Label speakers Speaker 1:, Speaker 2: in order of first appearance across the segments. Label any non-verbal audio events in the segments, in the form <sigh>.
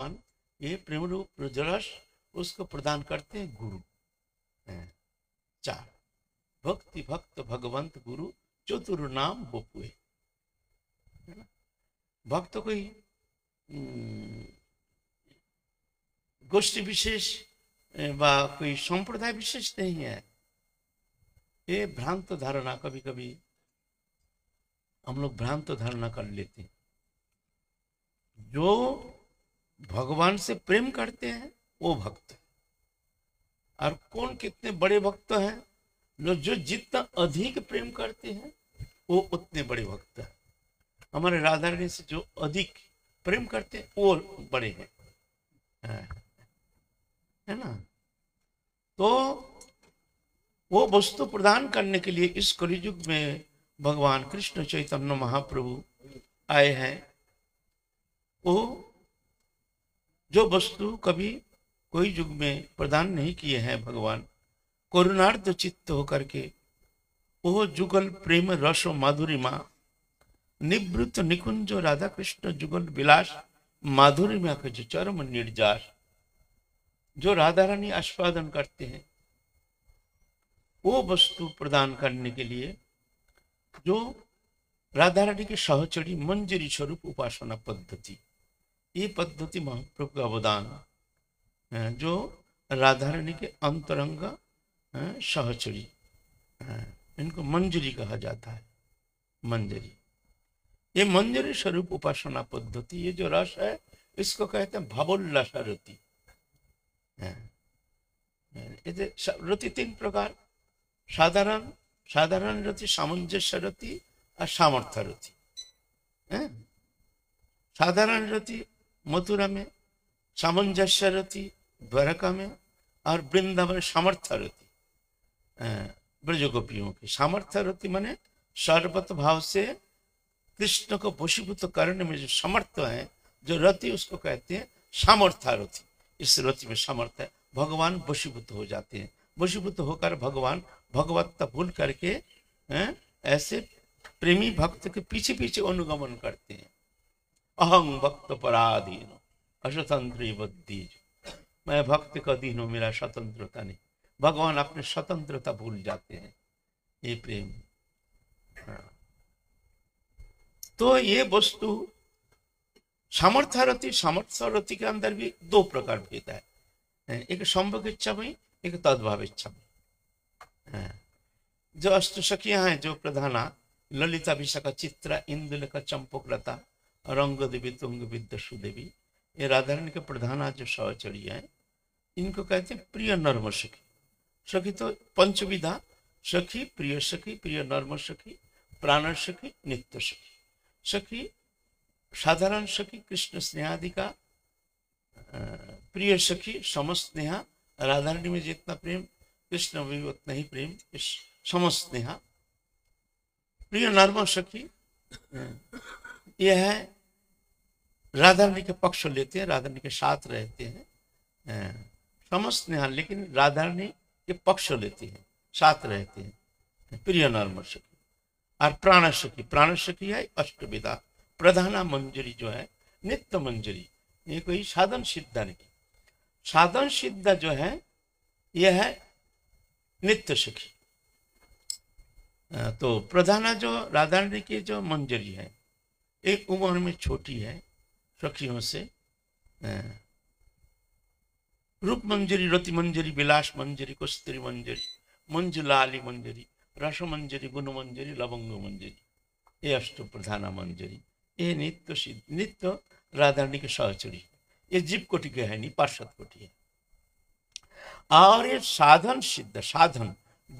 Speaker 1: भगवान ये प्रेम रूप जलस उसको प्रदान करते हैं गुरु है। चार भक्ति भक्त भगवंत गुरु चतुर नाम बपुए भक्त कोई हम्म, गोष्ठी विशेष व कोई संप्रदाय विशेष नहीं है ये भ्रांत धारणा कभी कभी हम लोग भ्रांत धारणा कर लेते हैं जो भगवान से प्रेम करते हैं वो भक्त और कौन कितने बड़े भक्त हैं जो जितना अधिक प्रेम करते हैं वो उतने बड़े भक्त हैं हमारे राधा रानी से जो अधिक प्रेम करते हैं वो बड़े हैं हाँ। है ना तो वो वस्तु प्रदान करने के लिए इस कलयुग में भगवान कृष्ण चैतन्य महाप्रभु आए हैं वो जो वस्तु कभी कोई युग में प्रदान नहीं किए हैं भगवान करुणार्थ चित्त होकर के वह जुगल प्रेम रस माधुरी माँ निवृत्त निकुंज राधा कृष्ण जुगल विलास माधुरी माँ के जो चरम निर्जास जो राधा रानी आस्वादन करते हैं वो वस्तु प्रदान करने के लिए जो राधा रानी के सहचरी मंजरी स्वरूप उपासना पद्धति पद्धति महाप्रभु का अवदान जो राधारणी के अंतरंग सहचरी इनको मंजरी कहा जाता है मंजरी ये मंजरी स्वरूप उपासना पद्धति ये जो रस है इसको कहते हैं भावोल्लासा रति रति तीन प्रकार साधारण साधारण रति सामंजस्य रति और सामर्थ्य रति साधारण रति मथुरा में सामंजस्य रथी द्वारका में और वृंदावन सामर्थ्य रति अं, ब्रज गोपियों की सामर्थ्य रति माने सर्वत भाव से कृष्ण को वशीभूत करने में जो समर्थ है जो रति उसको कहते हैं सामर्थ्य इस रति में समर्थ है भगवान वशीभूत हो जाते हैं वशीभूत होकर भगवान भगवत्ता भूल करके अं, ऐसे प्रेमी भक्त के पीछे पीछे अनुगमन करते हैं अहम भक्त पराधीन असतंत्री बद्दीज मैं भक्त का दीन हूँ मेरा स्वतंत्रता नहीं भगवान अपने स्वतंत्रता भूल जाते हैं ये प्रेम हाँ। तो ये वस्तु सामर्थ्यारथी सामर्थ्यारथी के अंदर भी दो प्रकार भेद है एक संभोग इच्छा में एक तद्भाव इच्छा में हाँ। जो अष्ट सखिया है जो प्रधाना ललिता विषा का चित्र इंदुल का चंपक लता रंग देवी तुंग विद्य देवी ये राधारणी के प्रधान आज जो है इनको कहते हैं प्रिय नर्म सखी सखी तो पंचविधा सखी प्रिय सखी प्रिय नर्म सखी प्राण सखी नित्य सखी सखी साधारण सखी कृष्ण स्नेहादि का प्रिय सखी समस्नेहा राधारणी में जितना प्रेम कृष्ण में भी उतना ही प्रेम समस्नेहा प्रिय नर्म सखी यह है राधा रानी के पक्ष लेते हैं राधा रानी के साथ रहते हैं समस्त निहान लेकिन राधा रानी के पक्ष लेते हैं साथ रहते हैं प्रिय नर्म सखी और प्राण सखी प्राण सखी है अष्टविदा प्रधाना मंजरी जो है नित्य मंजरी ये कोई साधन सिद्धा नहीं साधन सिद्धा जो है यह है नित्य सखी तो प्रधाना जो राधा रानी की जो मंजरी है एक उम्र में छोटी है શોખીઓ સે રૂપ મંજરી રતિ મંજરી વિલાસ મંજરી કસ્તુરી મંજરી મંજલાલી મંજરી રસ મંજરી ગુણ મંજરી લવંગ મંજરી એ અષ્ટ પ્રધાના મંજરી એ નિત્ય સિદ્ધ નિત્ય राधारणी के सहचरी ये जीव कोटि के है नहीं पार्षद कोटि है और ये साधन सिद्ध साधन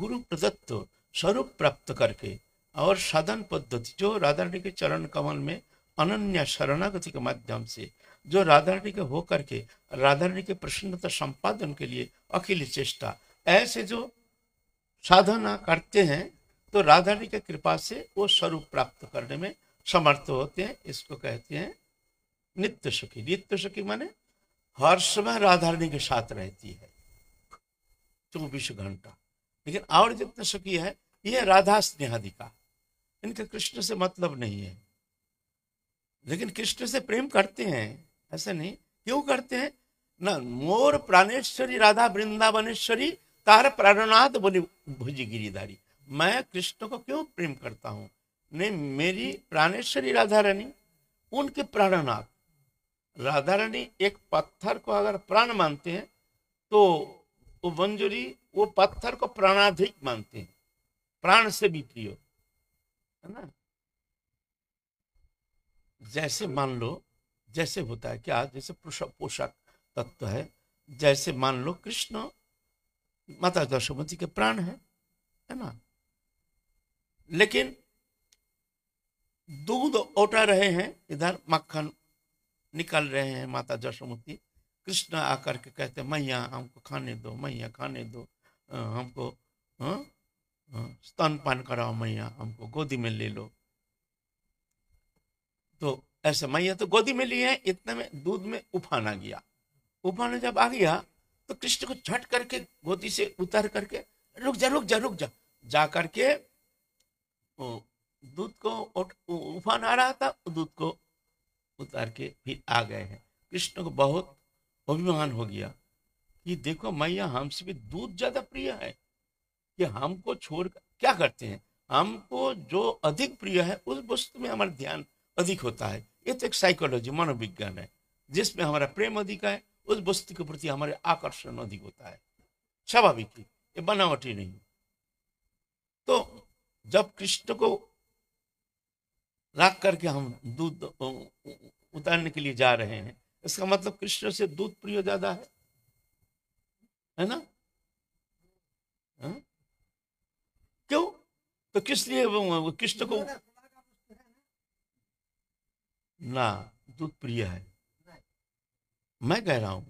Speaker 1: गुरु प्रदत्त स्वरूप प्राप्त करके और साधन पद्धति जो राधारणी के चरण कमल में अनन्या शरणागति के माध्यम से जो राधारणी के होकर के राधारणी के प्रसन्नता संपादन के लिए अखिल चेष्टा ऐसे जो साधना करते हैं तो राधारणी के कृपा से वो स्वरूप प्राप्त करने में समर्थ होते हैं इसको कहते हैं नित्य सुखी नित्य सुखी माने हर समय राधारणी के साथ रहती है चौबीस घंटा लेकिन और जितने सुखी है ये राधा स्नेहादि का इनके कृष्ण से मतलब नहीं है लेकिन कृष्ण से प्रेम करते हैं ऐसा नहीं क्यों करते हैं ना मोर प्राणेश्वरी राधा वृंदावनेश्वरी तार प्राणनाथ बोली भुज गिरिधारी मैं कृष्ण को क्यों प्रेम करता हूँ नहीं मेरी प्राणेश्वरी राधा रानी उनके प्राणनाथ राधा रानी एक पत्थर को अगर प्राण मानते हैं तो वो मंजूरी वो पत्थर को प्राणाधिक मानते हैं प्राण से भी प्रिय है ना जैसे मान लो जैसे होता है क्या जैसे पोषक तत्व है जैसे मान लो कृष्ण माता दशमती के प्राण है है ना लेकिन दूध ओटा रहे हैं इधर मक्खन निकल रहे हैं माता जशोमती कृष्ण आकर के कहते मैया हमको खाने दो मैया खाने दो हमको स्तनपान कराओ मैया हमको गोदी में ले लो तो ऐसे मैया तो गोदी में लिए इतने में दूध में उफाना गया उफाना जब आ गया तो कृष्ण को झट करके गोदी से उतर करके रुक जा रुक जा रुक जा जा करके दूध को उफान आ रहा था तो दूध को उतार के फिर आ गए हैं कृष्ण को बहुत अभिमान हो गया कि देखो मैया हमसे भी दूध ज्यादा प्रिय है कि हमको छोड़ क्या करते हैं हमको जो अधिक प्रिय है उस वस्तु में हमारा ध्यान अधिक होता है ये तो एक साइकोलॉजी मनोविज्ञान है जिसमें हमारा प्रेम अधिक है उस वस्तु के प्रति हमारे आकर्षण अधिक होता है स्वाभाविक ही ये बनावटी नहीं तो जब कृष्ण को रख करके हम दूध उतारने के लिए जा रहे हैं इसका मतलब कृष्ण से दूध प्रिय ज्यादा है है ना हा? क्यों तो किस लिए कृष्ण को ना दूध प्रिय है मैं कह रहा हूं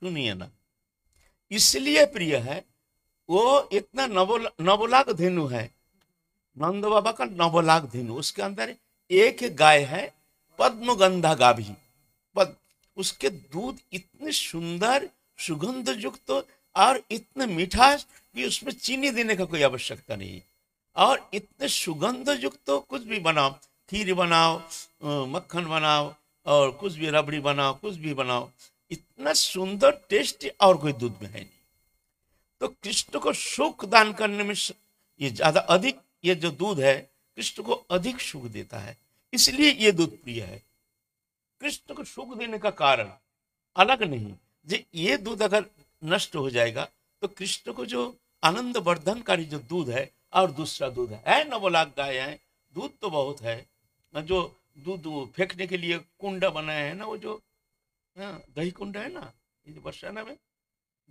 Speaker 1: सुनिए ना इसलिए प्रिय है वो इतना नवोलाक धेनु है नंद बाबा का नवोलाक धेनु उसके अंदर एक गाय है पद्मगंधा गाभी पद उसके दूध इतने सुंदर सुगंध युक्त और इतने मिठास कि उसमें चीनी देने का कोई आवश्यकता नहीं और इतने सुगंध युक्त कुछ भी बनाओ खीर बनाओ मक्खन बनाओ और कुछ भी रबड़ी बनाओ कुछ भी बनाओ इतना सुंदर टेस्ट और कोई दूध में है नहीं तो कृष्ण को सुख दान करने में ये ज्यादा अधिक ये जो दूध है कृष्ण को अधिक सुख देता है इसलिए ये दूध प्रिय है कृष्ण को सुख देने का कारण अलग नहीं जे ये दूध अगर नष्ट हो जाएगा तो कृष्ण को जो आनंद वर्धनकारी जो दूध है और दूसरा दूध है, है गाय है दूध तो बहुत है जो दूध फेंकने के लिए कुंडा बनाया है ना वो जो हाँ, दही कुंड है ना ये बरसाना में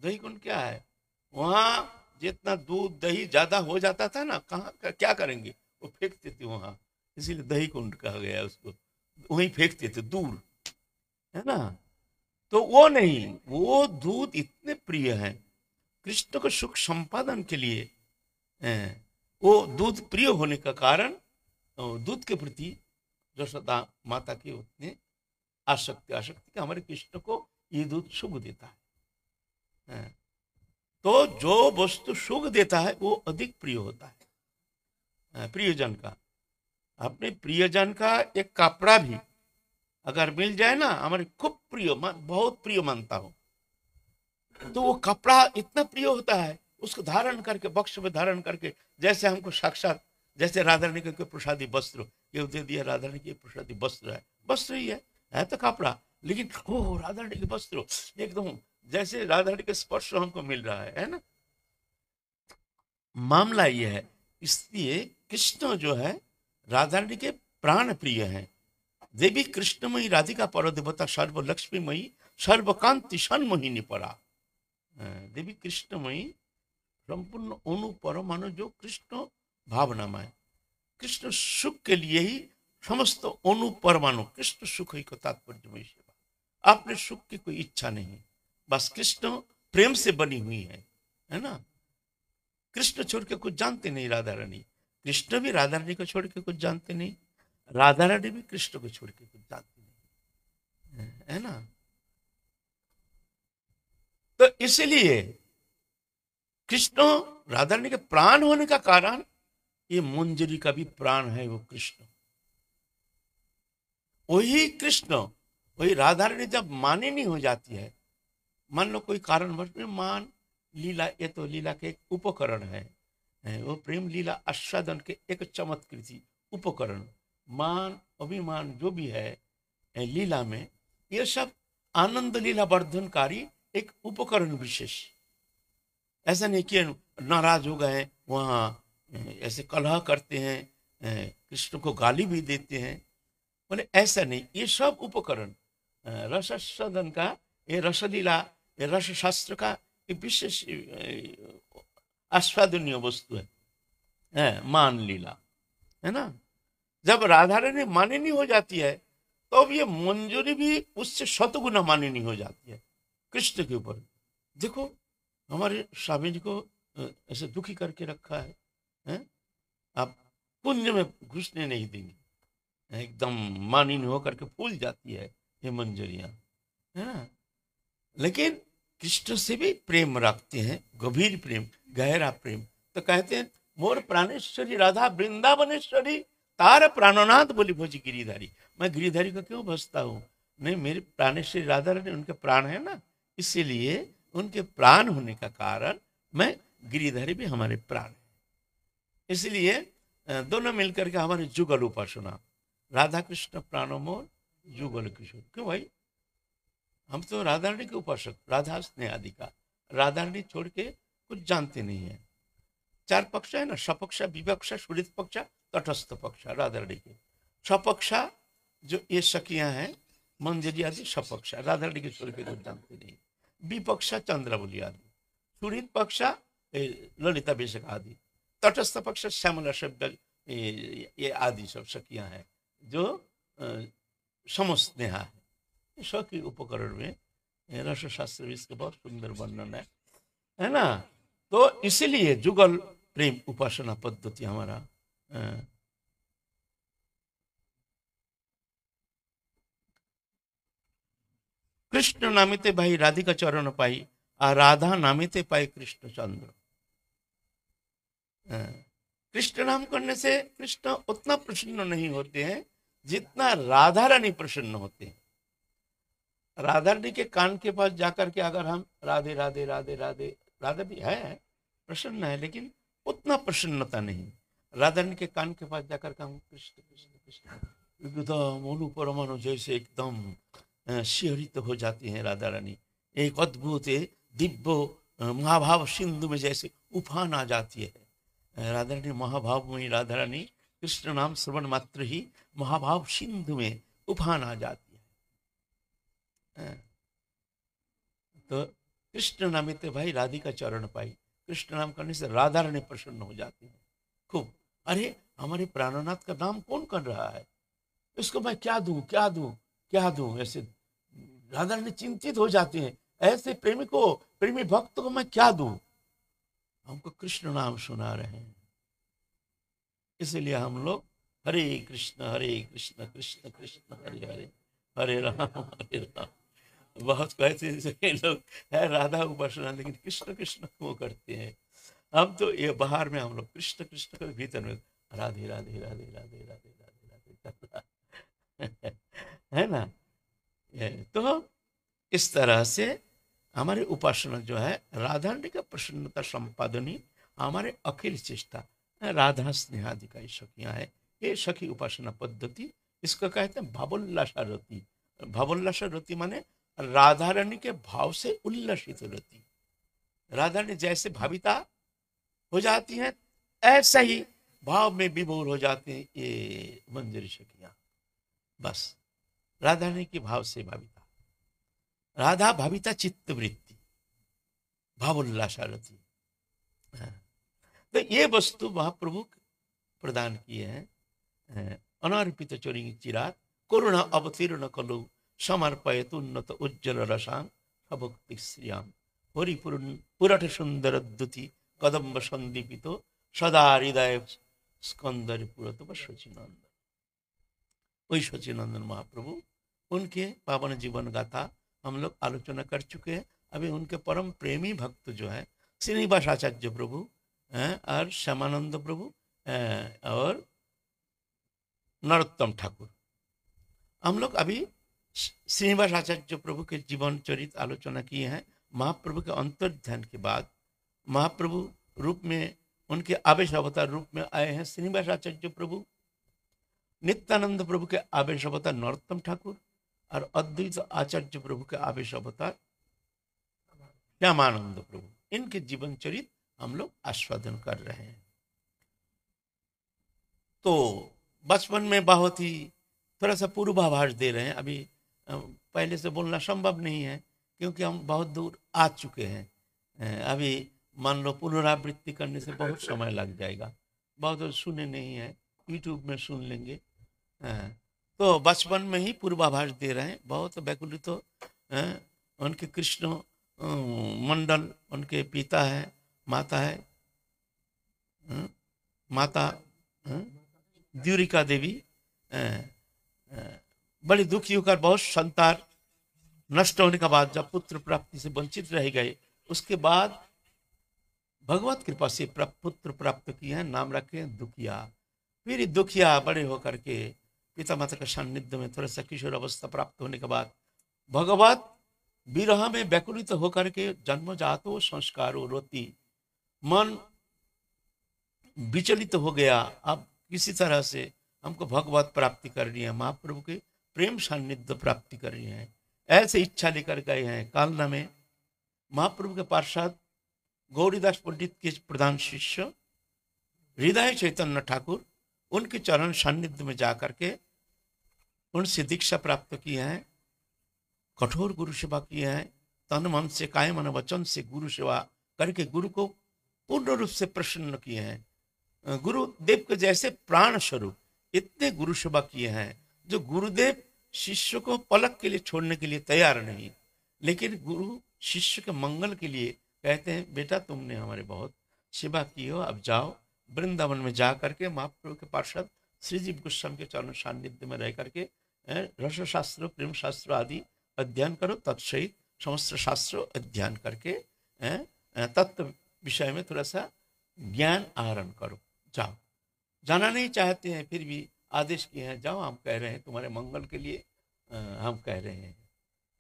Speaker 1: दही कुंड क्या है वहाँ जितना दूध दही ज्यादा हो जाता था ना कहाँ क्या करेंगे वो फेंकते थे वहाँ इसीलिए दही कुंड कहा गया उसको वहीं फेंकते थे दूर है ना तो वो नहीं वो दूध इतने प्रिय है कृष्ण को सुख संपादन के लिए वो दूध प्रिय होने का कारण दूध के प्रति जशोदा माता की उतनी आसक्ति आसक्ति का हमारे कृष्ण को ये दूध सुख देता है तो जो वस्तु सुख देता है वो अधिक प्रिय होता है प्रियजन का अपने प्रियजन का एक कपड़ा भी अगर मिल जाए ना हमारे खूब प्रिय बहुत प्रिय मानता हूं तो वो कपड़ा इतना प्रिय होता है उसको धारण करके बक्ष में धारण करके जैसे हमको साक्षात जैसे राधा रानी के प्रसादी वस्त्र ये दे दिया राधा रानी के प्रसादी वस्त्र है वस्त्र ही है है तो कपड़ा लेकिन हो राधा रानी के वस्त्र एकदम जैसे राधा रानी के स्पर्श हमको मिल रहा है है ना मामला यह है इसलिए कृष्ण जो है राधा रानी के प्राण प्रिय है देवी कृष्णमयी राधिका पर देवता सर्व लक्ष्मीमयी सर्वकांति सन्मोहिनी परा देवी कृष्णमयी সম্পূর্ণ অনুপর जो कृष्ण भावनामय कृष्ण सुख के लिए ही समस्त अनुपरमाणु कृष्ण सुख ही को तात्पर्य सेवा आपने सुख की कोई इच्छा नहीं बस कृष्ण प्रेम से बनी हुई है है ना कृष्ण छोड़ के कुछ जानते नहीं राधा रानी कृष्ण भी राधा रानी को छोड़ के कुछ जानते नहीं राधा रानी भी कृष्ण को छोड़ के कुछ जानते नहीं है ना तो इसलिए कृष्ण राधा रानी के प्राण होने का कारण ये मंजरी का भी प्राण है वो कृष्ण वही कृष्ण वही राधा रानी जब माने नहीं हो जाती है मान लो कोई कारणवश में मान लीला ये तो लीला के एक उपकरण है वो प्रेम लीला आस्वादन के एक चमत्कृति उपकरण मान अभिमान जो भी है लीला में ये सब आनंद लीला वर्धनकारी एक उपकरण विशेष ऐसा नहीं कि नाराज हो गए वहाँ ऐसे कलह करते हैं कृष्ण को गाली भी देते हैं बोले ऐसा नहीं ये सब उपकरण रस सदन का ये रसलीला ये रस शास्त्र का ये विशेष आस्वादनीय वस्तु है मान लीला है ना जब राधा रानी माननी हो जाती है तब तो ये मंजूरी भी उससे शतगुना माननी हो जाती है कृष्ण के ऊपर देखो हमारे स्वामी जी को ऐसे दुखी करके रखा है है? आप पुण्य में घुसने नहीं देंगे एकदम मानिन होकर के फूल जाती है ये मंजरिया है ना लेकिन कृष्ण से भी प्रेम रखते हैं गंभीर प्रेम गहरा प्रेम तो कहते हैं मोर प्राणेश्वरी राधा वृंदावनेश्वरी तार प्राणनाथ बोली भोजी गिरिधारी मैं गिरिधारी को क्यों भजता हूँ नहीं मेरे प्राणेश्वरी राधा रानी उनके प्राण है ना इसीलिए उनके प्राण होने का कारण मैं गिरिधारी भी हमारे प्राण इसलिए दोनों मिलकर के हमारे जुगल उपासना राधा कृष्ण प्राणोमोर जुगल किशोर क्यों भाई हम तो राधारणी के उपासक राधा स्नेह आदि का राधारणी छोड़ के कुछ जानते नहीं है चार पक्ष है ना सपक्षा विपक्ष सुरित पक्षा तटस्थ पक्षा राधारणी के सपक्ष जो ये सखियां हैं मंजरी आदि सपक्षा राधारणी के छोड़ के कुछ जानते नहीं विपक्षा चंद्रावली आदि सुरित पक्षा ललिता विषक आदि तटस्थ पक्ष श्यामला सभ्य ये, ये आदि सब सखियाँ हैं जो समस्नेहा है सखी उपकरण में रस शास्त्र में इसके बहुत सुंदर वर्णन है है ना तो इसीलिए जुगल प्रेम उपासना पद्धति हमारा कृष्ण नामिते भाई राधिका चरण पाई आ राधा नामिते पाई कृष्ण चंद्र हाँ। कृष्ण नाम करने से कृष्ण उतना प्रसन्न नहीं होते हैं जितना राधा रानी प्रसन्न होते हैं राधा रानी के कान के पास जाकर के अगर हम राधे राधे राधे राधे राधा भी है प्रसन्न है लेकिन उतना प्रसन्नता नहीं राधा रानी के कान के पास जाकर के हम कृष्ण कृष्ण कृष्ण एकदम मोनू परमाणु जैसे एकदम शिहरित हो जाती हैं राधा रानी एक अद्भुत दिव्य महाभाव सिंधु में जैसे उफान आ जाती है राधारानी रानी महाभाव में राधा रानी कृष्ण नाम श्रवण मात्र ही महाभाव सिंधु में उफान आ जाती है हाँ। तो कृष्ण नामित भाई राधिका चरण पाई कृष्ण नाम करने से राधा रानी प्रसन्न हो जाती है खूब अरे हमारे प्राणनाथ का नाम कौन कर रहा है इसको मैं क्या दू क्या दू क्या दू ऐसे राधा रानी चिंतित हो जाती है ऐसे प्रेमी को प्रेमी भक्त को मैं क्या दू हमको कृष्ण नाम सुना रहे हैं इसलिए हम लोग हरे कृष्ण हरे कृष्ण कृष्ण कृष्ण हरे हरे हरे राम हरे राम बहुत हैं लोग है राधा उपासना लेकिन कृष्ण कृष्ण वो करते हैं हम तो ये बाहर में हम लोग कृष्ण कृष्ण के भीतर में राधे राधे राधे राधे राधे राधे राधे <laughs> है ना तो इस तरह से हमारी उपासना जो है राधारणी का प्रसन्नता संपादनी हमारे अखिल चेष्टा राधा स्नेहादि का ये सखियाँ है ये सखी उपासना पद्धति इसका कहते हैं भावोल्लासा रति भावोल्लासा रति माने राधा रानी के भाव से उल्लसित रति राधा रानी जैसे भाविता हो जाती है ऐसा ही भाव में विभोर हो जाते हैं ये मंजरी सखियाँ बस राधा रानी के भाव से भाविता রাধা ভাবিতা চিত্তবৃত্তি भावोल्लासारथी तो ये वस्तु महाप्रभु प्रदान किए हैं अनार्पित चोरी चिरात करुणा अवतीर्ण कलु समर्पयत उन्नत उज्ज्वल সভক্তি শ্রিয়াম হরিপুরণ পুরট সুন্দর দ্যুতি কদম্ব সন্দীপিত সদা হৃদয় স্কন্দর পুরত বা শচীনন্দন ওই শচীনন্দন মহাপ্রভু উনকে পাবন জীবন গাথা हम लोग आलोचना कर चुके हैं अभी उनके परम प्रेमी भक्त जो है श्रीनिवास आचार्य प्रभु और श्यामानंद प्रभु और नरोत्तम ठाकुर हम लोग अभी श्रीनिवास आचार्य प्रभु के जीवन चरित आलोचना किए हैं महाप्रभु के अंतर ध्यान के बाद महाप्रभु रूप में उनके आवेश अवतार रूप में आए हैं श्रीनिवास आचार्य प्रभु नित्यानंद प्रभु के आवेश अवतार नरोत्तम ठाकुर और अद्वैत आचार्य प्रभु के आवेश अवतार श्यामानंद प्रभु इनके जीवन चरित हम लोग आस्वादन कर रहे हैं तो बचपन में बहुत ही थोड़ा सा पूर्वाभास दे रहे हैं अभी पहले से बोलना संभव नहीं है क्योंकि हम बहुत दूर आ चुके हैं अभी मान लो पुनरावृत्ति करने से बहुत समय लग जाएगा बहुत सुने नहीं है यूट्यूब में सुन लेंगे तो बचपन में ही पूर्वाभास दे रहे हैं बहुत वैकुलित तो, उनके कृष्ण मंडल उनके पिता है माता है आ, माता द्यूरिका देवी बड़े दुखी होकर बहुत संतान नष्ट होने के बाद जब पुत्र प्राप्ति से वंचित रह गए उसके बाद भगवत कृपा से पुत्र प्राप्त किए हैं नाम रखे दुखिया फिर दुखिया बड़े होकर के पितामाता का सान्निध्य में थोड़ा सा किशोर अवस्था प्राप्त होने के बाद भगवत विरह में व्याकुलित होकर के जन्म जातो संस्कारो रोती मन विचलित हो गया अब किसी तरह से हमको भगवत प्राप्ति करनी है महाप्रभु के प्रेम सान्निध्य प्राप्ति करनी है ऐसे इच्छा लेकर गए हैं कालना में महाप्रभु के पार्षद गौरीदास पंडित के प्रधान शिष्य हृदय चैतन्य ठाकुर उनके चरण सान्निध्य में जाकर के उनसे दीक्षा प्राप्त किए हैं कठोर गुरु सेवा किए हैं तन मन से काय मन वचन से गुरु सेवा करके गुरु को पूर्ण रूप से प्रसन्न किए हैं गुरुदेव के जैसे प्राण स्वरूप इतने गुरु सेवा किए हैं जो गुरुदेव शिष्य को पलक के लिए छोड़ने के लिए तैयार नहीं लेकिन गुरु शिष्य के मंगल के लिए कहते हैं बेटा तुमने हमारे बहुत सेवा की हो अब जाओ वृंदावन में जा करके महाप्रभु के पार्षद श्रीजीव गोस्वामी के चरण सान्निध्य में रह करके रस शास्त्र प्रेम शास्त्र आदि अध्ययन करो तत्सहित समस्त शास्त्र अध्ययन करके तत्व विषय में थोड़ा सा ज्ञान आहरण करो जाओ जाना नहीं चाहते हैं फिर भी आदेश किए हैं जाओ हम कह रहे हैं तुम्हारे मंगल के लिए हम कह रहे हैं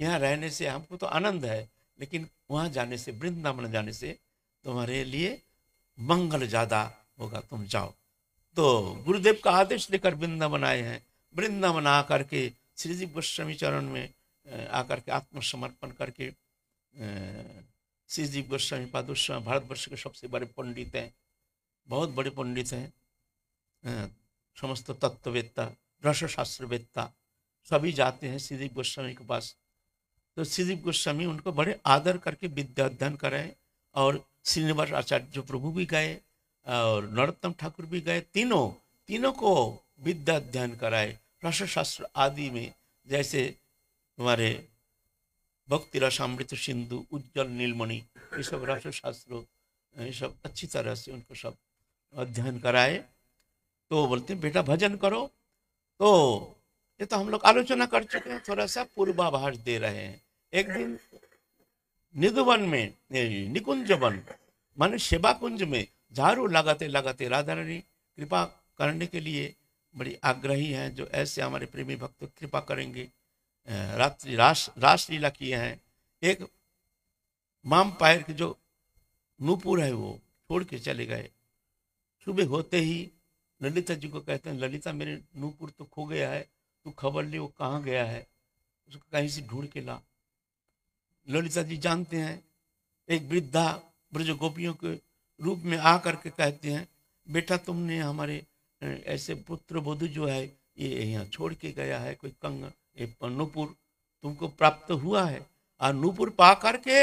Speaker 1: यहाँ रहने से हमको तो आनंद है लेकिन वहाँ जाने से वृंदावन जाने से तुम्हारे लिए मंगल ज़्यादा होगा तुम जाओ तो गुरुदेव का आदेश लेकर वृंदावन आए हैं वृंदावन आ करके श्री जी गोस्वामी चरण में आकर के आत्मसमर्पण करके श्री जी गोस्वामी पादुस्वामी भारतवर्ष के सबसे बड़े पंडित हैं बहुत बड़े पंडित हैं समस्त तत्ववेत्ता रस शास्त्रवेत्ता सभी जाते हैं श्रीदीप गोस्वामी के पास तो श्रीदीप गोस्वामी उनको बड़े आदर करके विद्या अध्ययन कराएं और श्रीनिवास आचार्य प्रभु भी गए और नरोत्तम ठाकुर भी गए तीनों तीनों को विद्या अध्ययन कराए रसशास्त्र आदि में जैसे हमारे भक्ति रसामृत सिंधु उज्जवल नीलमणि ये सब रसशास्त्र ये सब अच्छी तरह से उनको सब अध्ययन कराए तो बोलते हैं बेटा भजन करो तो ये तो हम लोग आलोचना कर चुके हैं थोड़ा सा पूर्वाभास दे रहे हैं एक दिन निधुवन में निकुंज वन माने सेवा कुंज में झाड़ू लगाते लगाते राधा रानी कृपा करने के लिए बड़ी आग्रही हैं जो ऐसे हमारे प्रेमी भक्त कृपा करेंगे रात्रि रास लीला किए हैं एक माम पायर के जो नूपुर है वो छोड़ के चले गए सुबह होते ही ललिता जी को कहते हैं ललिता मेरे नूपुर तो खो गया है तू खबर ले वो कहाँ गया है उसको कहीं से ढूंढ के ला ललिता जी जानते हैं एक वृद्धा ब्रज गोपियों के रूप में आ करके कहते हैं बेटा तुमने हमारे ऐसे पुत्र बुद्ध जो है ये यहाँ छोड़ के गया है कोई कंग नूपुर तुमको प्राप्त हुआ है और नूपुर पा करके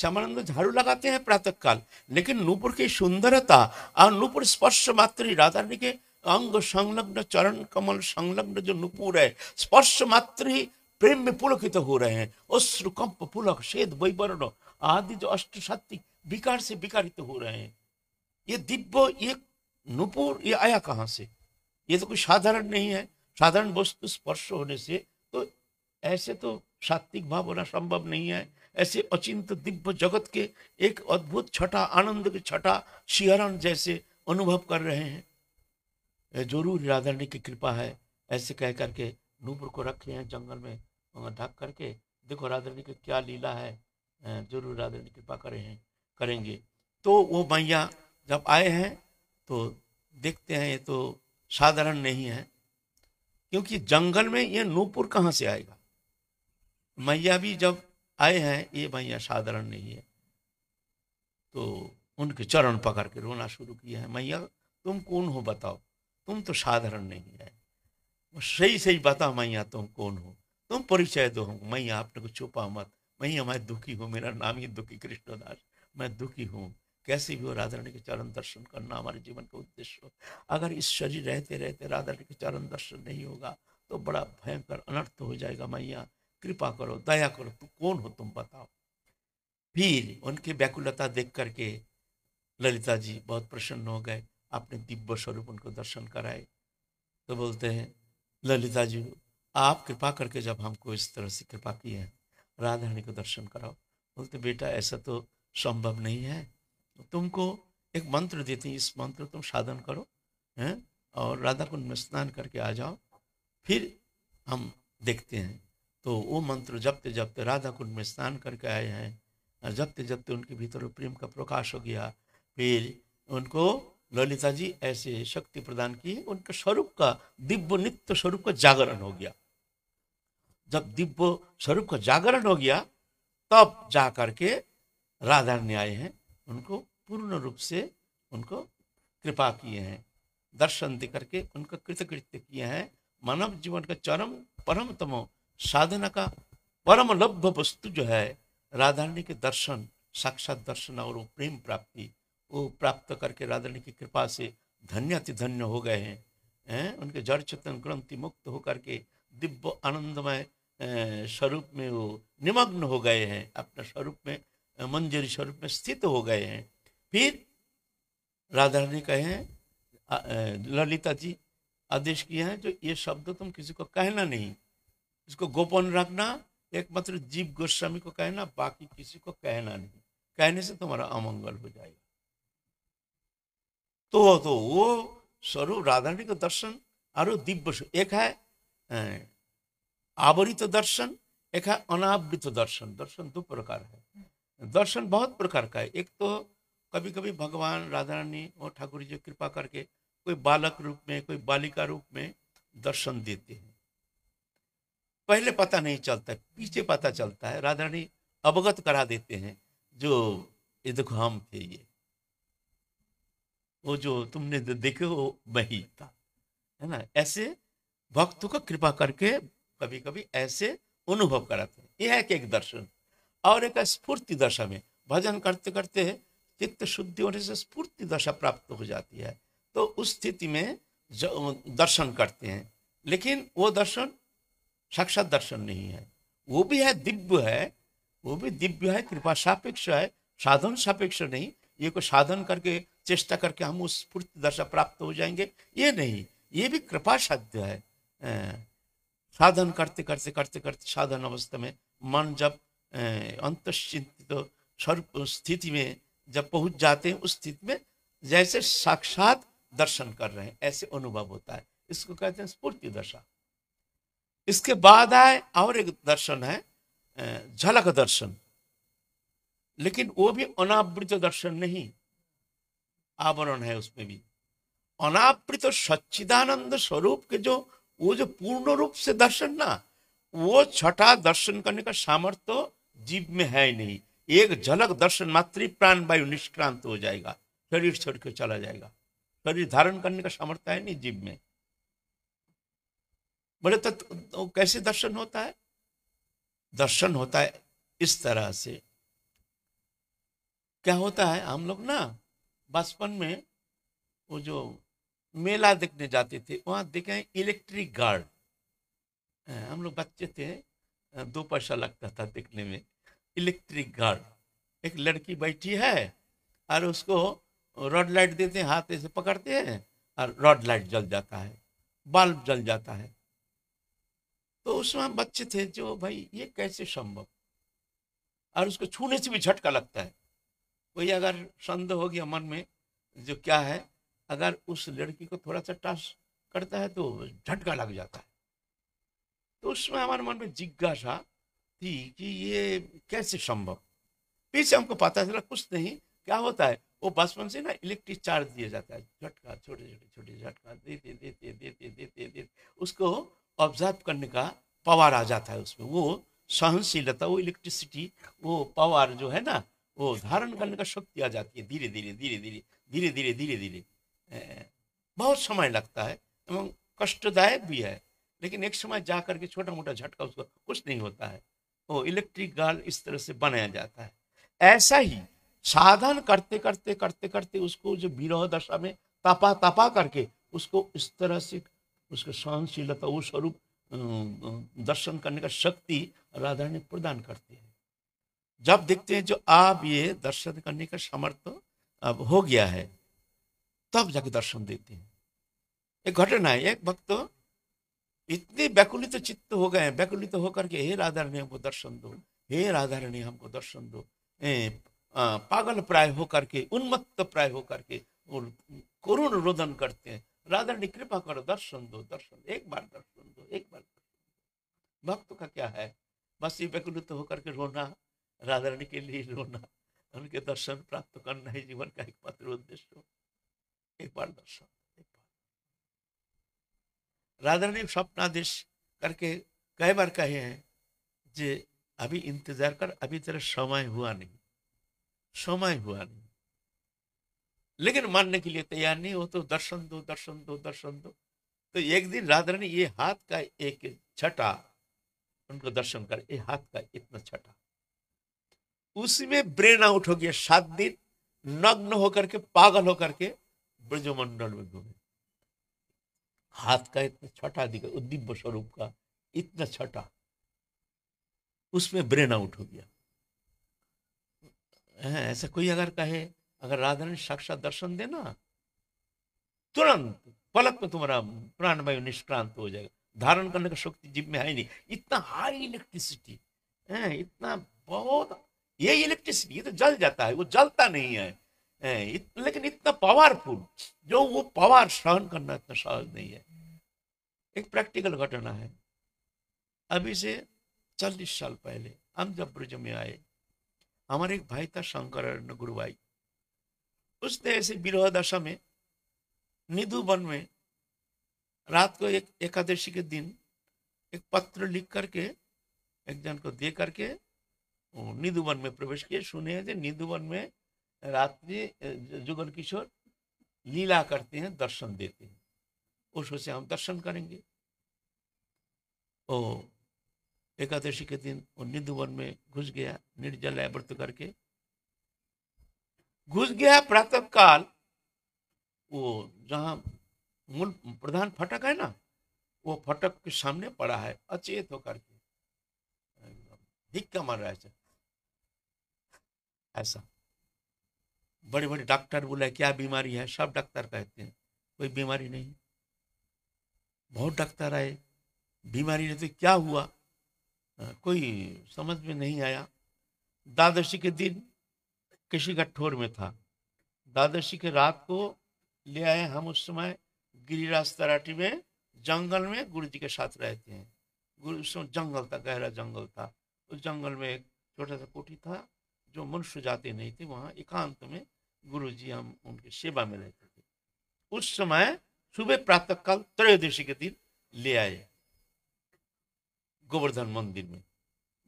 Speaker 1: श्यामानंद झाड़ू लगाते हैं प्रातः काल लेकिन नूपुर की सुंदरता और नूपुर स्पर्श मात्र राधा रानी के अंग संलग्न चरण कमल संलग्न जो नुपुर है स्पर्श मात्र ही प्रेम में पुलकित हो रहे हैं और पुलक शेद वैवर्ण आदि जो अष्ट सात्विक विकार से विकारित हो रहे हैं ये दिव्य ये नुपुर ये आया कहाँ से ये तो कुछ साधारण नहीं है साधारण वस्तु स्पर्श होने से तो ऐसे तो सात्विक भाव होना संभव नहीं है ऐसे अचिंत दिव्य जगत के एक अद्भुत छठा आनंद के छठा शिहरण जैसे अनुभव कर रहे हैं जरूर राधारणी की कृपा है ऐसे कह करके नूपुर को रखे हैं जंगल में ढक करके देखो राधारणी की क्या लीला है जरूर राधारणी कृपा करे हैं करेंगे तो वो मैया जब आए हैं तो देखते हैं ये तो साधारण नहीं है क्योंकि जंगल में ये नूपुर कहाँ से आएगा मैया भी जब आए हैं ये मैया साधारण नहीं है तो उनके चरण पकड़ के रोना शुरू किया है मैया तुम कौन हो बताओ तुम तो साधारण नहीं है सही सही बताओ मैया तुम कौन हो तुम परिचय दो हो मैया आपने को छुपा मत मैया मैं दुखी हूँ मेरा नाम ही दुखी कृष्णदास मैं दुखी हूँ कैसे भी हो राधा रानी के चरण दर्शन करना हमारे जीवन का उद्देश्य हो अगर इस शरीर रहते रहते राधा रानी के चरण दर्शन नहीं होगा तो बड़ा भयंकर अनर्थ हो जाएगा मैया कृपा करो दया करो तू कौन हो तुम बताओ फिर उनकी व्याकुलता देख करके ललिता जी बहुत प्रसन्न हो गए अपने दिव्य स्वरूप उनको दर्शन कराए तो बोलते हैं ललिता जी आप कृपा करके जब हमको इस तरह से कृपा की है राधा रानी को दर्शन कराओ बोलते बेटा ऐसा तो संभव नहीं है तुमको एक मंत्र देते हैं इस मंत्र तुम साधन करो हैं और राधा कुंड में स्नान करके आ जाओ फिर हम देखते हैं तो वो मंत्र जबते जबते राधा कुंड में स्नान करके आए हैं जबते जबते उनके भीतर प्रेम का प्रकाश हो गया फिर उनको ललिता जी ऐसे शक्ति प्रदान की उनके स्वरूप का दिव्य नित्य स्वरूप का जागरण हो गया जब दिव्य स्वरूप का जागरण हो गया तब जा करके राधा न्याय हैं उनको पूर्ण रूप से उनको कृपा किए हैं दर्शन दे करके उनका कृतकृत्य किए हैं मानव जीवन का चरम परमतम साधना का परम लभ्य वस्तु जो है राधारणी के दर्शन साक्षात दर्शन और वो प्रेम प्राप्ति वो प्राप्त करके राधारणी की कृपा से अति धन्य हो गए हैं है? उनके जड़ चेतन ग्रंथि मुक्त होकर के दिव्य आनंदमय स्वरूप में वो निमग्न हो गए हैं अपने स्वरूप में मंजर स्वरूप में स्थित हो गए हैं फिर राधा ने कहे हैं ललिता जी आदेश किया है जो ये शब्द तुम किसी को कहना नहीं इसको गोपन रखना एकमात्र जीव गोस्वामी को कहना बाकी किसी को कहना नहीं कहने से तुम्हारा अमंगल हो जाएगा तो तो वो स्वरूप राधारणी का दर्शन और दिव्य एक है आवरित तो दर्शन एक है अनावृत तो दर्शन दर्शन दो प्रकार है दर्शन बहुत प्रकार का है एक तो कभी कभी भगवान राधा रानी और ठाकुर जी कृपा करके कोई बालक रूप में कोई बालिका रूप में दर्शन देते हैं पहले पता नहीं चलता पीछे पता चलता है राधा रानी अवगत करा देते हैं जो ये देखो हम थे ये वो जो तुमने देखे वो वही था है ना ऐसे भक्तों का कृपा करके कभी कभी ऐसे अनुभव कराते हैं यह है कि एक दर्शन और एक स्फूर्ति दशा में भजन करते करते चित्त शुद्धि होने से स्फूर्ति दशा प्राप्त हो जाती है तो उस स्थिति में दर्शन करते हैं लेकिन वो दर्शन साक्षात दर्शन नहीं है वो भी है दिव्य है वो भी दिव्य है कृपा सापेक्ष है साधन सापेक्ष नहीं ये को साधन करके चेष्टा करके हम उस स्फूर्ति दशा प्राप्त हो जाएंगे ये नहीं ये भी कृपा साध्य है अं, साधन करते करते करते करते साधन अवस्था में मन जब अंतश्चिंत स्वरूप स्थिति में जब पहुंच जाते हैं उस स्थिति में जैसे साक्षात दर्शन कर रहे हैं ऐसे अनुभव होता है इसको कहते हैं स्फूर्ति दशा इसके बाद आए और एक दर्शन है झलक दर्शन लेकिन वो भी अनावृत दर्शन नहीं आवरण है उसमें भी अनावृत सच्चिदानंद स्वरूप के जो वो जो पूर्ण रूप से दर्शन ना वो छठा दर्शन करने का सामर्थ्य जीव में है ही नहीं एक झलक दर्शन मात्र प्राण वायु निष्क्रांत हो जाएगा शरीर छोड़ के चला जाएगा शरीर धारण करने का सामर्थ्य है नहीं जीव में बोले तो, तो, तो कैसे दर्शन होता है दर्शन होता है इस तरह से क्या होता है हम लोग ना बचपन में वो जो मेला देखने जाते थे वहां देखे इलेक्ट्रिक गार्ड हम लोग बच्चे थे दो पैसा लगता था देखने में इलेक्ट्रिक गार्ड एक लड़की बैठी है और उसको रॉड लाइट देते हैं हाथ ऐसे पकड़ते हैं और रॉड लाइट जल जाता है बल्ब जल जाता है तो उसमें बच्चे थे जो भाई ये कैसे संभव और उसको छूने से भी झटका लगता है कोई अगर संदेह हो गया मन में जो क्या है अगर उस लड़की को थोड़ा सा टच करता है तो झटका लग जाता है तो उसमें हमारे मन में जिज्ञासा थी कि ये कैसे संभव पीछे हमको पता चला कुछ नहीं क्या होता है वो बचपन से ना इलेक्ट्रिक चार्ज दिया जाता है झटका छोटे छोटे छोटे झटका देते देते देते देते देते उसको ऑब्जर्व करने का पावर आ जाता है उसमें वो सहनशीलता वो इलेक्ट्रिसिटी वो पावर जो है ना वो धारण करने का शक्ति आ जाती है धीरे धीरे धीरे धीरे धीरे धीरे धीरे धीरे बहुत समय लगता है एवं कष्टदायक भी है लेकिन एक समय जा करके छोटा मोटा झटका उसको कुछ नहीं होता है वो तो इलेक्ट्रिक गाल इस तरह से बनाया जाता है ऐसा ही साधन करते करते करते करते उसको जो विरोह दशा में तपा तपा करके उसको इस तरह से उसको सहनशीलता वो स्वरूप दर्शन करने का शक्ति राधा ने प्रदान करती है जब देखते हैं जो आप ये दर्शन करने का समर्थ अब हो गया है तब जाके दर्शन देते हैं एक घटना है एक भक्त इतने व्याकुलित चित्त हो गए व्याकुलित होकर के हे राधारणी हमको दर्शन दो हे राधारणी हमको दर्शन दो ए, आ, पागल प्राय होकर के उन्मत्त प्राय होकर के करुण रोदन करते हैं राधारणी कृपा करो दर्शन दो दर्शन एक बार दर्शन दो एक बार भक्त का क्या है बस ये व्याकुलित होकर के रोना राधारणी के लिए रोना उनके दर्शन प्राप्त करना ही जीवन का एकमात्र उद्देश्य एक बार दर्शन राधारानी स्वप्नादेश करके कई बार कहे हैं जे अभी इंतजार कर अभी तेरा समय हुआ नहीं समय हुआ नहीं लेकिन मानने के लिए तैयार नहीं हो तो दर्शन दो दर्शन दो दर्शन दो तो एक दिन रानी ये हाथ का एक छटा उनको दर्शन कर ये हाथ का इतना छटा उसमें ब्रेन आउट हो गया सात दिन नग्न होकर के पागल होकर के ब्रजमंडल में घूमे हाथ का इतना छोटा दिखा उद्दीप स्वरूप का इतना छोटा उसमें ब्रेन आउट हो गया ऐसा कोई अगर कहे अगर राधा ने साक्षात दर्शन देना तुरंत पलक में तुम्हारा प्राणवायु निष्क्रांत हो जाएगा धारण करने का शक्ति जीव में है नहीं इतना हाई इलेक्ट्रिसिटी है इतना बहुत ये इलेक्ट्रिसिटी ये तो जल जाता है वो जलता नहीं है इत, लेकिन इतना पावरफुल जो वो पावर सहन करना इतना सहज नहीं है एक प्रैक्टिकल घटना है अभी से चालीस साल पहले हम जब ब्रज में आए हमारे एक भाई था शंकर गुरु भाई उसने ऐसे विरोह दशा में निधु वन में रात को एक एकादशी के दिन एक पत्र लिख करके एक जन को दे करके निधुवन में प्रवेश किए सुने निधुवन में रात्रि जुगन किशोर लीला करते हैं दर्शन देते हैं उसको से हम दर्शन करेंगे ओ एकादशी के दिन वो निधुवन में घुस गया निर्जल व्रत करके घुस गया प्रातः काल वो जहाँ मूल प्रधान फटक है ना वो फटक के सामने पड़ा है अचेत होकर के धिक्का मर रहा है ऐसा बड़े बड़े डॉक्टर बोले क्या बीमारी है सब डॉक्टर कहते हैं कोई बीमारी नहीं बहुत डॉक्टर आए बीमारी नहीं तो क्या हुआ हाँ, कोई समझ में नहीं आया द्वादशी के दिन किसी ठोर में था द्वादशी के रात को ले आए हम उस समय गिरिराज तराटी में जंगल में गुरु जी के साथ रहते हैं गुरु उस समय जंगल था गहरा जंगल था उस जंगल में एक छोटा सा कोठी था जो मनुष्य जाते नहीं थे वहाँ एकांत में गुरु जी हम उनके सेवा में रहते थे उस समय सुबह प्रातः काल त्रयोदशी के दिन ले आए गोवर्धन मंदिर में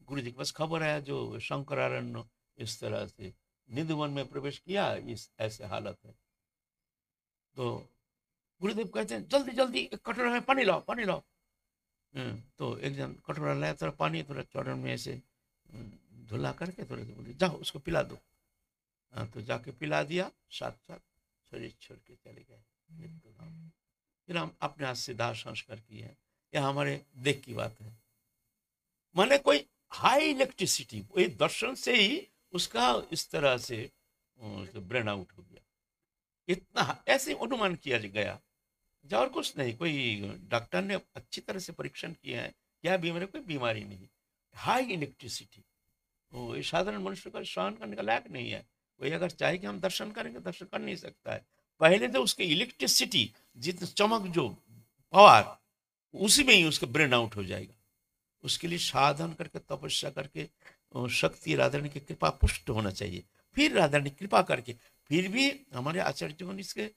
Speaker 1: गुरु जी के पास खबर आया जो शंकरारण्य इस तरह से निधुवन में प्रवेश किया इस ऐसे हालत है तो गुरुदेव कहते हैं जल्दी जल्दी एक कटोरा में पानी लाओ पानी लाओ हम्म, तो एक जन कटोरा लाया थोड़ा पानी थोड़ा चौड़न में ऐसे हम्म, धुला करके थोड़े तो बोले जाओ उसको पिला दो हाँ तो जाके पिला दिया साथ साथ शरीर छोड़ के चले गए फिर हम अपने हाथ से दाह संस्कार किए हैं यह हमारे देख की बात है माने कोई हाई इलेक्ट्रिसिटी वही दर्शन से ही उसका इस तरह से तो ब्रेन आउट हो गया इतना ऐसे अनुमान किया गया जा और कुछ नहीं कोई डॉक्टर ने अच्छी तरह से परीक्षण किया है क्या बीमारी कोई बीमारी नहीं हाई इलेक्ट्रिसिटी तो साधारण मनुष्य का सहन करने का लायक नहीं है वही अगर चाहे कि हम दर्शन करेंगे दर्शन कर नहीं सकता है पहले तो उसके इलेक्ट्रिसिटी जितनी चमक जो पावर उसी में ही उसका ब्रेन आउट हो जाएगा उसके लिए साधन करके तपस्या करके शक्ति राधारणी की कृपा पुष्ट होना चाहिए फिर राधा कृपा करके फिर भी हमारे आचार्यों ने इसके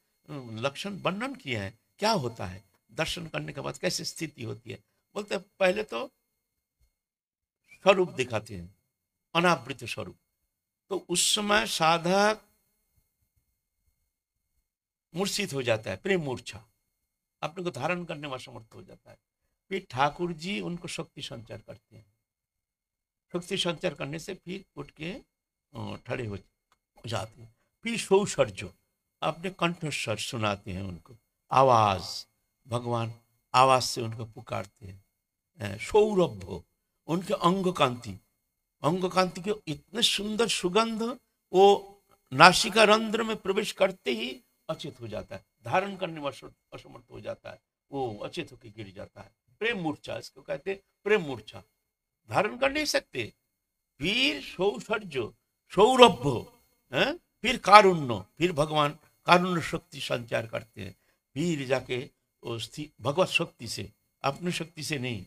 Speaker 1: लक्षण वर्णन किए हैं क्या होता है दर्शन करने के बाद कैसी स्थिति होती है बोलते पहले तो स्वरूप दिखाते हैं अनावृत स्वरूप तो उस समय साधक मूर्छित हो जाता है प्रेम मूर्छा अपने को धारण करने में समर्थ हो जाता है फिर ठाकुर जी उनको शक्ति संचार करते हैं शक्ति संचार करने से फिर उठ के ठड़े हो जाते हैं फिर सौसर्ज अपने कंठस्वर सुनाते हैं उनको आवाज भगवान आवाज से उनको पुकारते हैं सौरभ उनके अंग कांति अंग कांति के इतने सुंदर सुगंध वो नासिका रंध्र में प्रवेश करते ही अचेत हो जाता है धारण करने में असमर्थ हो जाता है वो अचेत होकर गिर जाता है प्रेम मूर्छा इसको कहते हैं प्रेम मूर्छा धारण कर नहीं सकते फिर सौसर्य सौरभ फिर कारुण्य फिर भगवान कारुण्य शक्ति संचार करते हैं फिर जाके भगवत शक्ति से अपनी शक्ति से नहीं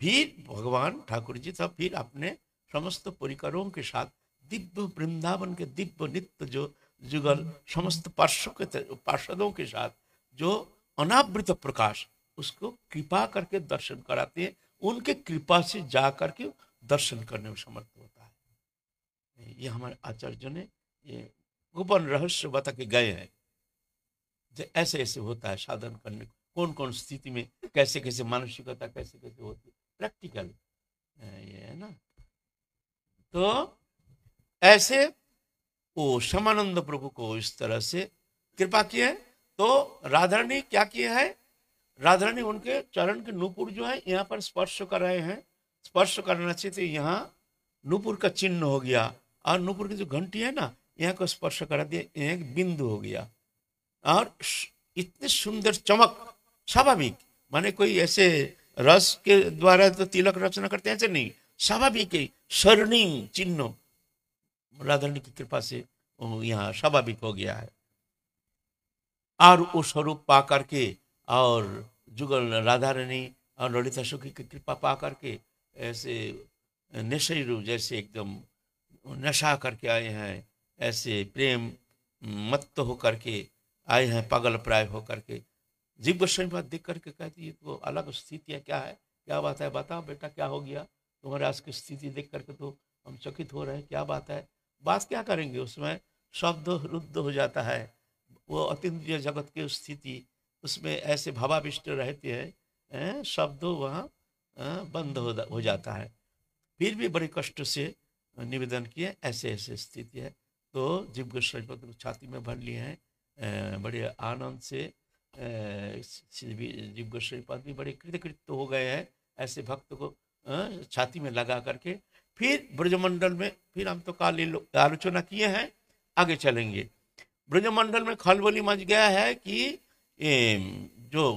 Speaker 1: फिर भगवान ठाकुर जी था फिर अपने समस्त परिकरों के साथ दिव्य वृंदावन के दिव्य नित्य जो जुगल समस्त पार्श्व के पार्षदों के साथ जो अनावृत प्रकाश उसको कृपा करके दर्शन कराते हैं उनके कृपा से जा करके दर्शन करने में समर्थ होता है ये हमारे आचार्य ने ये गोपन रहस्य बता के गए हैं जो ऐसे ऐसे होता है साधन करने कौन कौन स्थिति में कैसे कैसे मानसिकता कैसे कैसे होती है प्रैक्टिकल ये है ना तो ऐसे वो समानंद प्रभु को इस तरह से कृपा किए तो राधारानी क्या किए हैं राधारणी उनके चरण के नूपुर जो है यहाँ पर स्पर्श कर रहे हैं स्पर्श करना चाहिए तो यहाँ नूपुर का चिन्ह हो गया और नूपुर की जो घंटी है ना यहाँ को स्पर्श करा दिया यहाँ बिंदु हो गया और इतने सुंदर चमक स्वाभाविक माने कोई ऐसे रस के द्वारा तो तिलक रचना करते हैं ऐसे नहीं स्वाभाविक स्वर्णी चिन्ह राधारणी की कृपा से यहाँ स्वाभाविक हो गया है और वो स्वरूप पा करके और जुगल राधारणी और ललिता सुखी की कृपा पा करके ऐसे नशे रूप जैसे एकदम नशा करके आए हैं ऐसे प्रेम मत्त हो करके आए हैं पागल प्राय हो करके जीव गोस्वामी बात देख करके कहती है तो अलग स्थितियाँ क्या है क्या बात है बताओ बेटा क्या हो गया आज की स्थिति देख करके तो हम चकित हो रहे हैं क्या बात है बात क्या करेंगे उसमें शब्द रुद्ध हो जाता है वो अतिय जगत की स्थिति उसमें ऐसे भावाविष्ट रहते हैं शब्द वहाँ बंद हो, जाता है फिर भी बड़े कष्ट से निवेदन किए ऐसे ऐसे स्थिति है तो जीव गोस्वामी पत्र छाती में भर लिए हैं बड़े आनंद से जीव गोस्वामी पद भी बड़े कृतकृत हो गए हैं ऐसे भक्त को छाती में लगा करके फिर ब्रजमंडल में फिर हम तो काल आलोचना किए हैं आगे चलेंगे ब्रजमंडल में खलबली मच गया है कि जो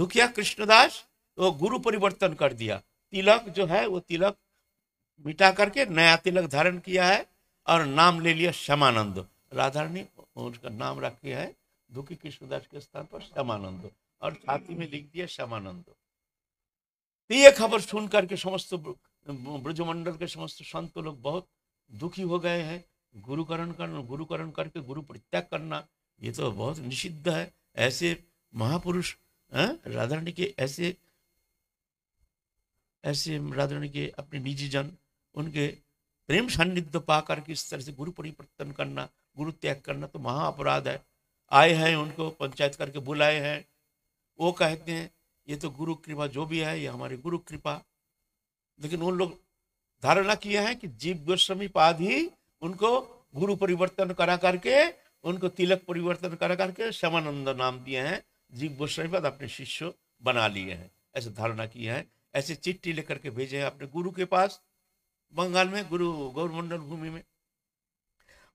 Speaker 1: दुखिया कृष्णदास वो गुरु परिवर्तन कर दिया तिलक जो है वो तिलक मिटा करके नया तिलक धारण किया है और नाम ले लिया श्यामानंद राधारणी उसका नाम रखे है दुखी कृष्णदास के स्थान पर श्यामानंद और छाती में लिख दिया श्यामानंद तो ये खबर सुन करके समस्त ब्रजमंडल के समस्त संत लोग बहुत दुखी हो गए हैं गुरुकरण करना गुरुकरण करके गुरु परित्याग करना ये तो बहुत निषिद्ध है ऐसे महापुरुष हाँ, राधारणी के ऐसे ऐसे राधारणी के अपने निजी जन उनके प्रेम सान्निध्य पा करके इस तरह से गुरु परिवर्तन करना गुरु त्याग करना तो महा अपराध है आए हैं उनको पंचायत करके बुलाए हैं वो कहते हैं ये तो गुरु कृपा जो भी है ये हमारी गुरु कृपा लेकिन उन लोग धारणा किए हैं कि जीव गोस्वामी पाद ही उनको गुरु परिवर्तन करा करके उनको तिलक परिवर्तन करा करके श्यामानंद नाम दिए हैं जीव गोस्वामी पाद अपने शिष्य बना लिए हैं ऐसे धारणा किए हैं ऐसे चिट्ठी लेकर के भेजे हैं अपने गुरु के पास बंगाल में गुरु गौरमंडल भूमि में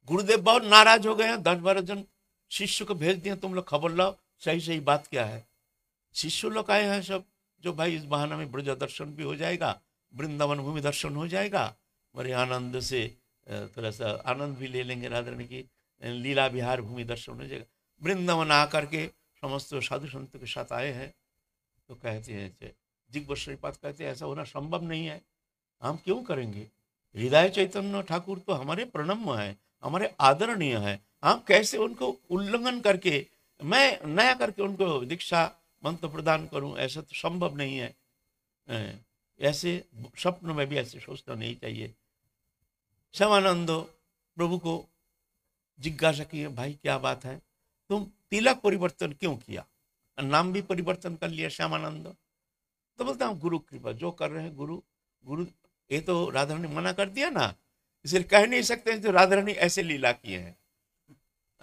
Speaker 1: गुरुदेव बहुत नाराज हो गए हैं दस बारह जन शिष्य को भेज दिए तुम लोग खबर लाओ सही सही बात क्या है शिष्य लोग आए हैं सब जो भाई इस बहाना में ब्रज दर्शन भी हो जाएगा वृंदावन भूमि दर्शन हो जाएगा बड़े आनंद से थोड़ा सा आनंद भी ले लेंगे राधा रानी की लीला विहार भूमि दर्शन हो जाएगा वृंदावन आकर के समस्त साधु संतों के साथ आए हैं तो कहते हैं दिग्व श्रीपाद कहते हैं ऐसा होना संभव नहीं है हम क्यों करेंगे हृदय चैतन्य ठाकुर तो हमारे प्रणम्य है हमारे आदरणीय है हम कैसे उनको उल्लंघन करके मैं नया करके उनको दीक्षा मंत्र प्रदान करूं ऐसा तो संभव नहीं है ऐसे स्वप्न में भी ऐसे सोचना नहीं चाहिए श्यामानंद प्रभु को जिज्ञासा किए भाई क्या बात है तुम तिलक परिवर्तन क्यों किया नाम भी परिवर्तन कर लिया श्यामानंद तो बोलता हूँ गुरु कृपा जो कर रहे हैं गुरु गुरु ये तो राधा मना कर दिया ना इसलिए कह नहीं सकते जो राधा रानी ऐसे लीला किए हैं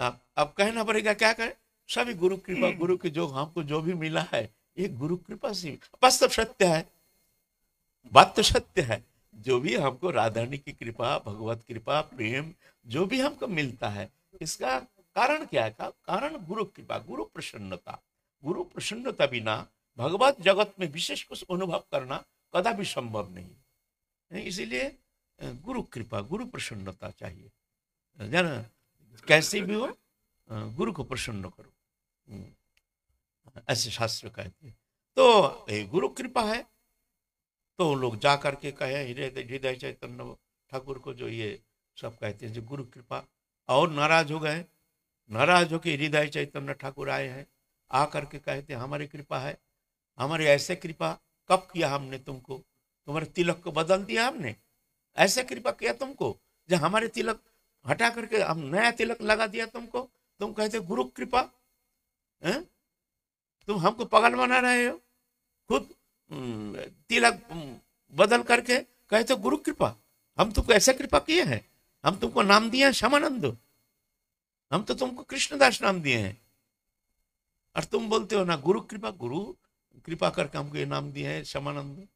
Speaker 1: आप अब कहना पड़ेगा क्या कहें सभी गुरु कृपा हम्म। गुरु के जो हमको जो भी मिला है ये गुरु कृपा से वास्तव सत्य है बात तो सत्य है जो भी हमको राधानी की कृपा भगवत कृपा प्रेम जो भी हमको मिलता है इसका कारण क्या है कारण गुरु कृपा गुरु प्रसन्नता गुरु प्रसन्नता बिना भगवत जगत में विशेष कुछ अनुभव करना कदा भी संभव नहीं इसीलिए गुरु कृपा गुरु प्रसन्नता चाहिए जाना कैसे भी हो गुरु को प्रसन्न करो हम्म। ऐसे शास्त्र कहते हैं तो ये गुरु कृपा है तो लोग जा करके कहे हृदय हृदय चैतन्य ठाकुर को जो ये सब कहते हैं जो गुरु कृपा और नाराज हो गए नाराज होके हृदय चैतन्य ठाकुर आए हैं आ करके कहते हमारी कृपा है हमारी ऐसे कृपा कब किया हमने तुमको तुम्हारे तिलक को बदल दिया हमने ऐसे कृपा किया तुमको जो हमारे तिलक हटा करके हम नया तिलक लगा दिया तुमको तुम कहते गुरु कृपा तुम हमको पागल बना रहे हो खुद हम्म, तिलक हम्म, बदल करके कहे तो गुरु कृपा हम तुमको ऐसा कृपा किए हैं हम तुमको नाम दिए हैं श्यामानंद हम तो तुमको कृष्णदास नाम दिए हैं और तुम बोलते हो ना गुरु कृपा गुरु कृपा करके हमको ये नाम दिए हैं श्यामानंद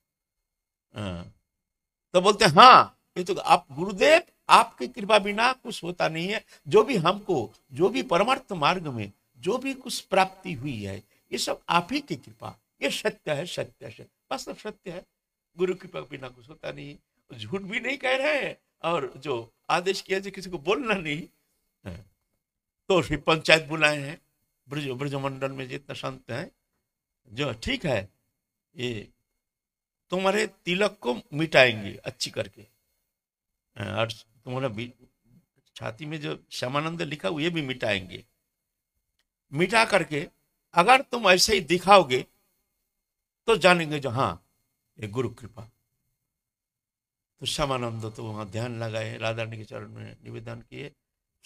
Speaker 1: हाँ। तो बोलते हैं हाँ ये तो आप गुरुदेव आपकी कृपा बिना कुछ होता नहीं है जो भी हमको जो भी परमार्थ मार्ग में जो भी कुछ प्राप्ति हुई है ये सब आप ही की कृपा ये सत्य है सत्य है वास्तव सत्य है गुरु कृपा बिना कुछ होता नहीं झूठ भी नहीं कह रहे हैं और जो आदेश किया जो किसी को बोलना नहीं हाँ। तो फिर पंचायत बुलाए हैं ब्रज ब्रजमंडल में जितना संत हैं जो ठीक है ये तुम्हारे तिलक को मिटाएंगे अच्छी करके हाँ, और तुम्हारा छाती में जो श्यामानंद लिखा हुआ ये भी मिटाएंगे मिटा करके अगर तुम ऐसे ही दिखाओगे तो जानेंगे जो हाँ ये गुरु कृपा तो श्यामानंद तो वहाँ ध्यान लगाए राधा रानी के चरण में निवेदन किए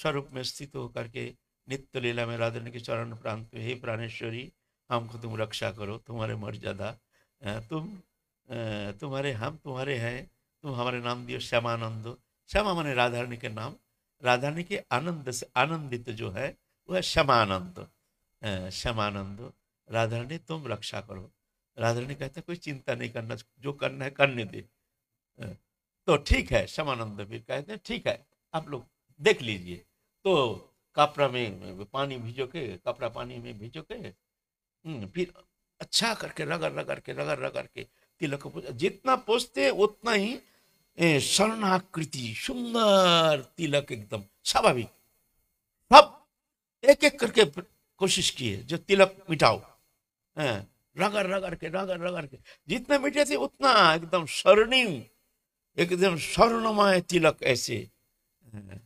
Speaker 1: स्वरूप में स्थित होकर के नित्य लीला में राधा रानी के चरण प्रांत हे प्राणेश्वरी हमको तुम रक्षा करो तुम्हारे मर्यादा तुम तुम्हारे हम तुम्हारे हैं तुम हमारे नाम दियो श्यामानंद श्यामा माने राधा रानी के नाम राधा रानी के आनंद से आनंदित जो है वह श्यामानंद श्यामानंद राधारणी तुम रक्षा करो राधारणी कहते कोई चिंता नहीं करना जो करना है करने दे तो ठीक है श्यामानंद फिर कहते हैं ठीक है आप लोग देख लीजिए तो कपड़ा में पानी भिजो के कपड़ा पानी में भिजो के हम्म, फिर अच्छा करके रगड़ रगड़ के रगड़ रगड़ के तिलक जितना पोसते उतना ही शरणाकृति सुंदर तिलक एकदम स्वाभाविक सब एक एक करके कोशिश की है जो तिलक मिटाओ हाँ, रगड़ रगड़ के रगड़ रगड़ के जितना मिटे थे उतना एकदम स्वर्णिम एकदम स्वर्णमय तिलक ऐसे हाँ,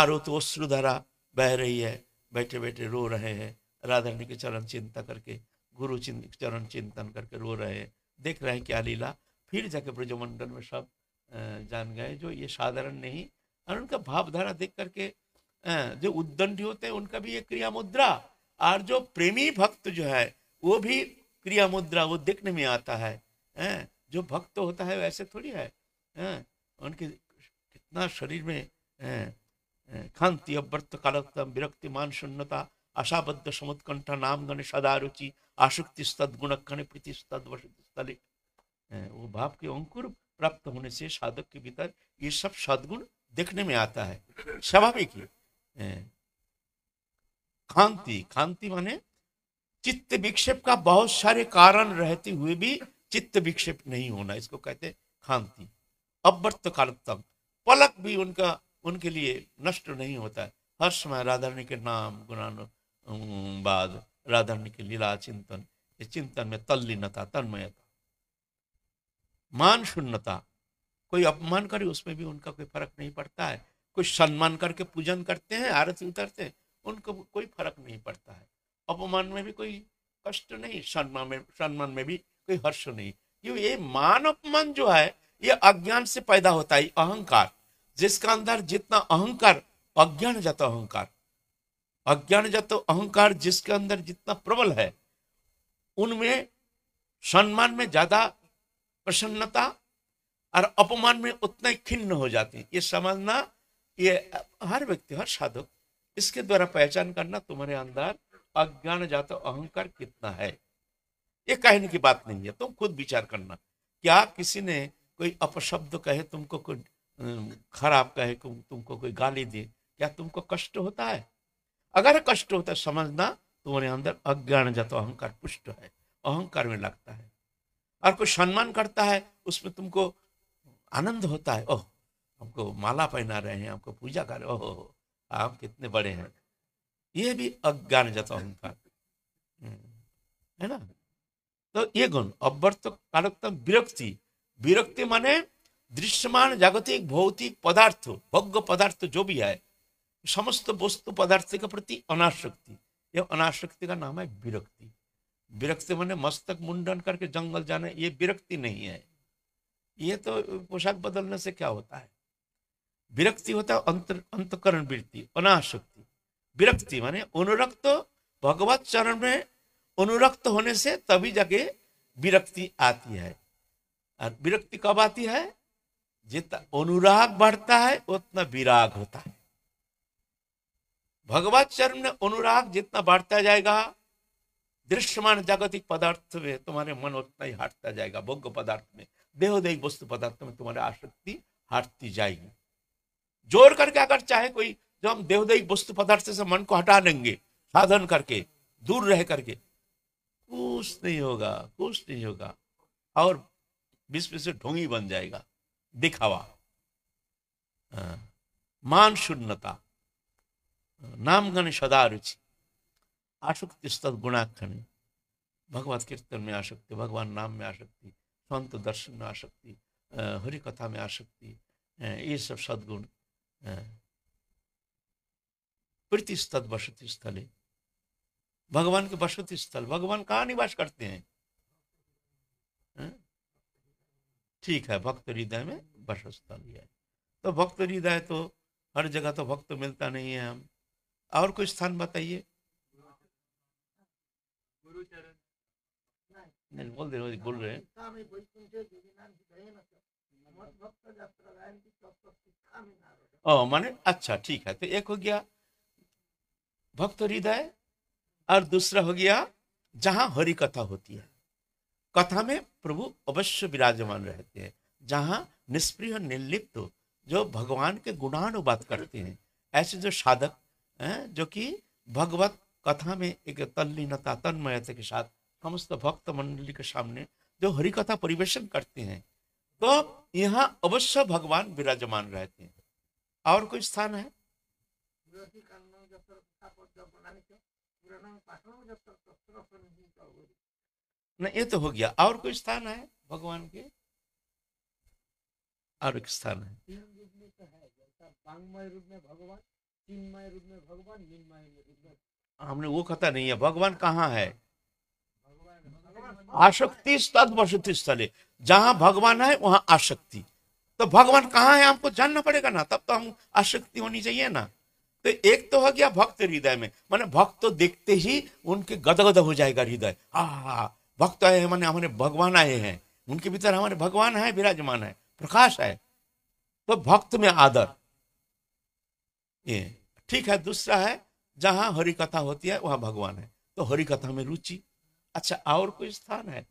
Speaker 1: आरो तो अश्रुधारा बह रही है बैठे बैठे रो रहे हैं राधारणी के चरण चिंता करके गुरु चरण चिंतन करके रो रहे हैं देख रहे हैं क्या लीला फिर जाके ब्रजमंडल में सब जान गए जो ये साधारण नहीं और उनका भावधारा देख करके हाँ, जो उद्दंड होते हैं उनका भी ये क्रिया मुद्रा और जो प्रेमी भक्त जो है वो भी क्रिया मुद्रा वो देखने में आता है हैं जो भक्त होता है वैसे थोड़ी है हैं उनके कितना शरीर में खांति अव्रत विरक्ति मान शून्यता आशाबद्ध समुत्कंठा नाम गण सदा रुचि आसक्ति स्तद गुणकण प्रीति स्तद वसुति वो भाव के अंकुर प्राप्त होने से साधक के भीतर ये सब सदगुण देखने में आता है स्वाभाविक ही खांति खांति माने चित्त विक्षेप का बहुत सारे कारण रहते हुए भी चित्त विक्षेप नहीं होना इसको कहते हैं खांति अव्रत कालतम पलक भी उनका उनके लिए नष्ट नहीं होता है हर समय राधारणी के नाम गुणान बाद राधारणी के लीला चिंतन चिंतन में तल्लीनता तन्मयता मान शून्यता कोई अपमान करे उसमें भी उनका कोई फर्क नहीं पड़ता है कुछ सम्मान करके पूजन करते हैं आरती उतरते हैं उनको कोई फर्क नहीं पड़ता है अपमान में भी कोई कष्ट नहीं सम्मान में सम्मान में भी कोई हर्ष नहीं क्यों ये मान अपमान जो है ये अज्ञान से पैदा होता है अहंकार जिसका अंदर जितना अहंकार अज्ञान जाता अहंकार अज्ञान जाता अहंकार जिसके अंदर जितना प्रबल है उनमें सम्मान में ज्यादा प्रसन्नता और अपमान में उतना ही खिन्न हो जाती है ये समझना ये हर व्यक्ति हर साधक इसके द्वारा पहचान करना तुम्हारे अंदर अज्ञान जात अहंकार कितना है ये कहने की बात नहीं है तुम खुद विचार करना क्या किसी ने कोई अपशब्द कहे तुमको कोई खराब कहे तुमको कोई गाली दे क्या तुमको कष्ट होता है अगर कष्ट होता है समझना तुम्हारे अंदर अज्ञान जात अहंकार पुष्ट है अहंकार में लगता है और कोई सम्मान करता है उसमें तुमको आनंद होता है ओह हमको माला पहना रहे हैं हमको पूजा कर रहे ओह आप कितने बड़े हैं ये भी अज्ञान जाता उनका हम्म, है ना तो ये गुण अव्यर्थ तो कालकतम विरक्ति विरक्ति माने दृश्यमान जागतिक भौतिक पदार्थ भोग्य पदार्थ जो भी है समस्त वस्तु पदार्थ के प्रति अनाशक्ति ये अनाशक्ति का नाम है विरक्ति विरक्ति मैंने मस्तक मुंडन करके जंगल जाना ये विरक्ति नहीं है ये तो पोशाक बदलने से क्या होता है विरक्ति होता है अंतर अंतकरण वृत्ति अनाशक्ति विरक्ति माने अनुरक्त भगवत चरण में अनुरक्त होने से तभी जाके विरक्ति आती है और विरक्ति कब आती है जितना अनुराग बढ़ता है उतना विराग होता है भगवत चरण में अनुराग जितना बढ़ता जाएगा दृश्यमान जागतिक पदार्थ में तुम्हारे मन उतना ही हटता जाएगा भोग्य पदार्थ में देहोदेही वस्तु पदार्थ में तुम्हारी आसक्ति हटती जाएगी जोर करके अगर चाहे कोई जो हम देवदैहिक वस्तु पदार्थ से मन को हटा देंगे साधन करके दूर रह करके कुछ नहीं होगा कुछ नहीं होगा और विश्व से ढोंगी बन जाएगा दिखावा मान शून्यता नाम गण सदा रुचि आसक्ति स्तर गुणाखन भगवत कीर्तन में आशक्ति भगवान नाम में आशक्ति संत दर्शन में आशक्ति हरि कथा में आशक्ति ये सब सदगुण प्रीति स्थल वसती स्थल है भगवान के वसती स्थल भगवान कहाँ निवास करते हैं ठीक है भक्त हृदय में बस स्थल है तो भक्त हृदय तो हर जगह तो भक्त मिलता नहीं है हम और कोई स्थान बताइए बोल दे बोल रहे हैं ओ oh, माने अच्छा ठीक है तो एक हो गया भक्त हृदय और दूसरा हो गया जहां हरि कथा होती है कथा में प्रभु अवश्य विराजमान रहते हैं जहां निष्प्रिय निर्लिप्त जो भगवान के गुणानुवाद करते हैं ऐसे जो साधक हैं जो कि भगवत कथा में एक तल्लीनता तन्मयता के साथ समस्त भक्त मंडली के सामने जो हरि कथा परिवेशन करते हैं तो यहाँ अवश्य भगवान विराजमान रहते हैं और कोई स्थान है न ये तो हो गया और कोई स्थान है भगवान के और एक स्थान है तो हमने वो कथा नहीं है भगवान कहाँ है आसक्ति तत्वसुति स्थले जहां भगवान है वहां आशक्ति तो भगवान कहाँ है हमको जानना पड़ेगा ना तब तो हम आशक्ति होनी चाहिए ना तो एक तो हो गया भक्त हृदय में मैंने भक्त तो देखते ही उनके गदगद हो जाएगा हृदय भक्त आए हैं मैंने हमारे भगवान आए हैं उनके भीतर हमारे भगवान है विराजमान है प्रकाश है तो भक्त में आदर ये ठीक है दूसरा है जहां हरिकथा होती है वहां भगवान है तो हरिकथा में रुचि अच्छा और कोई स्थान है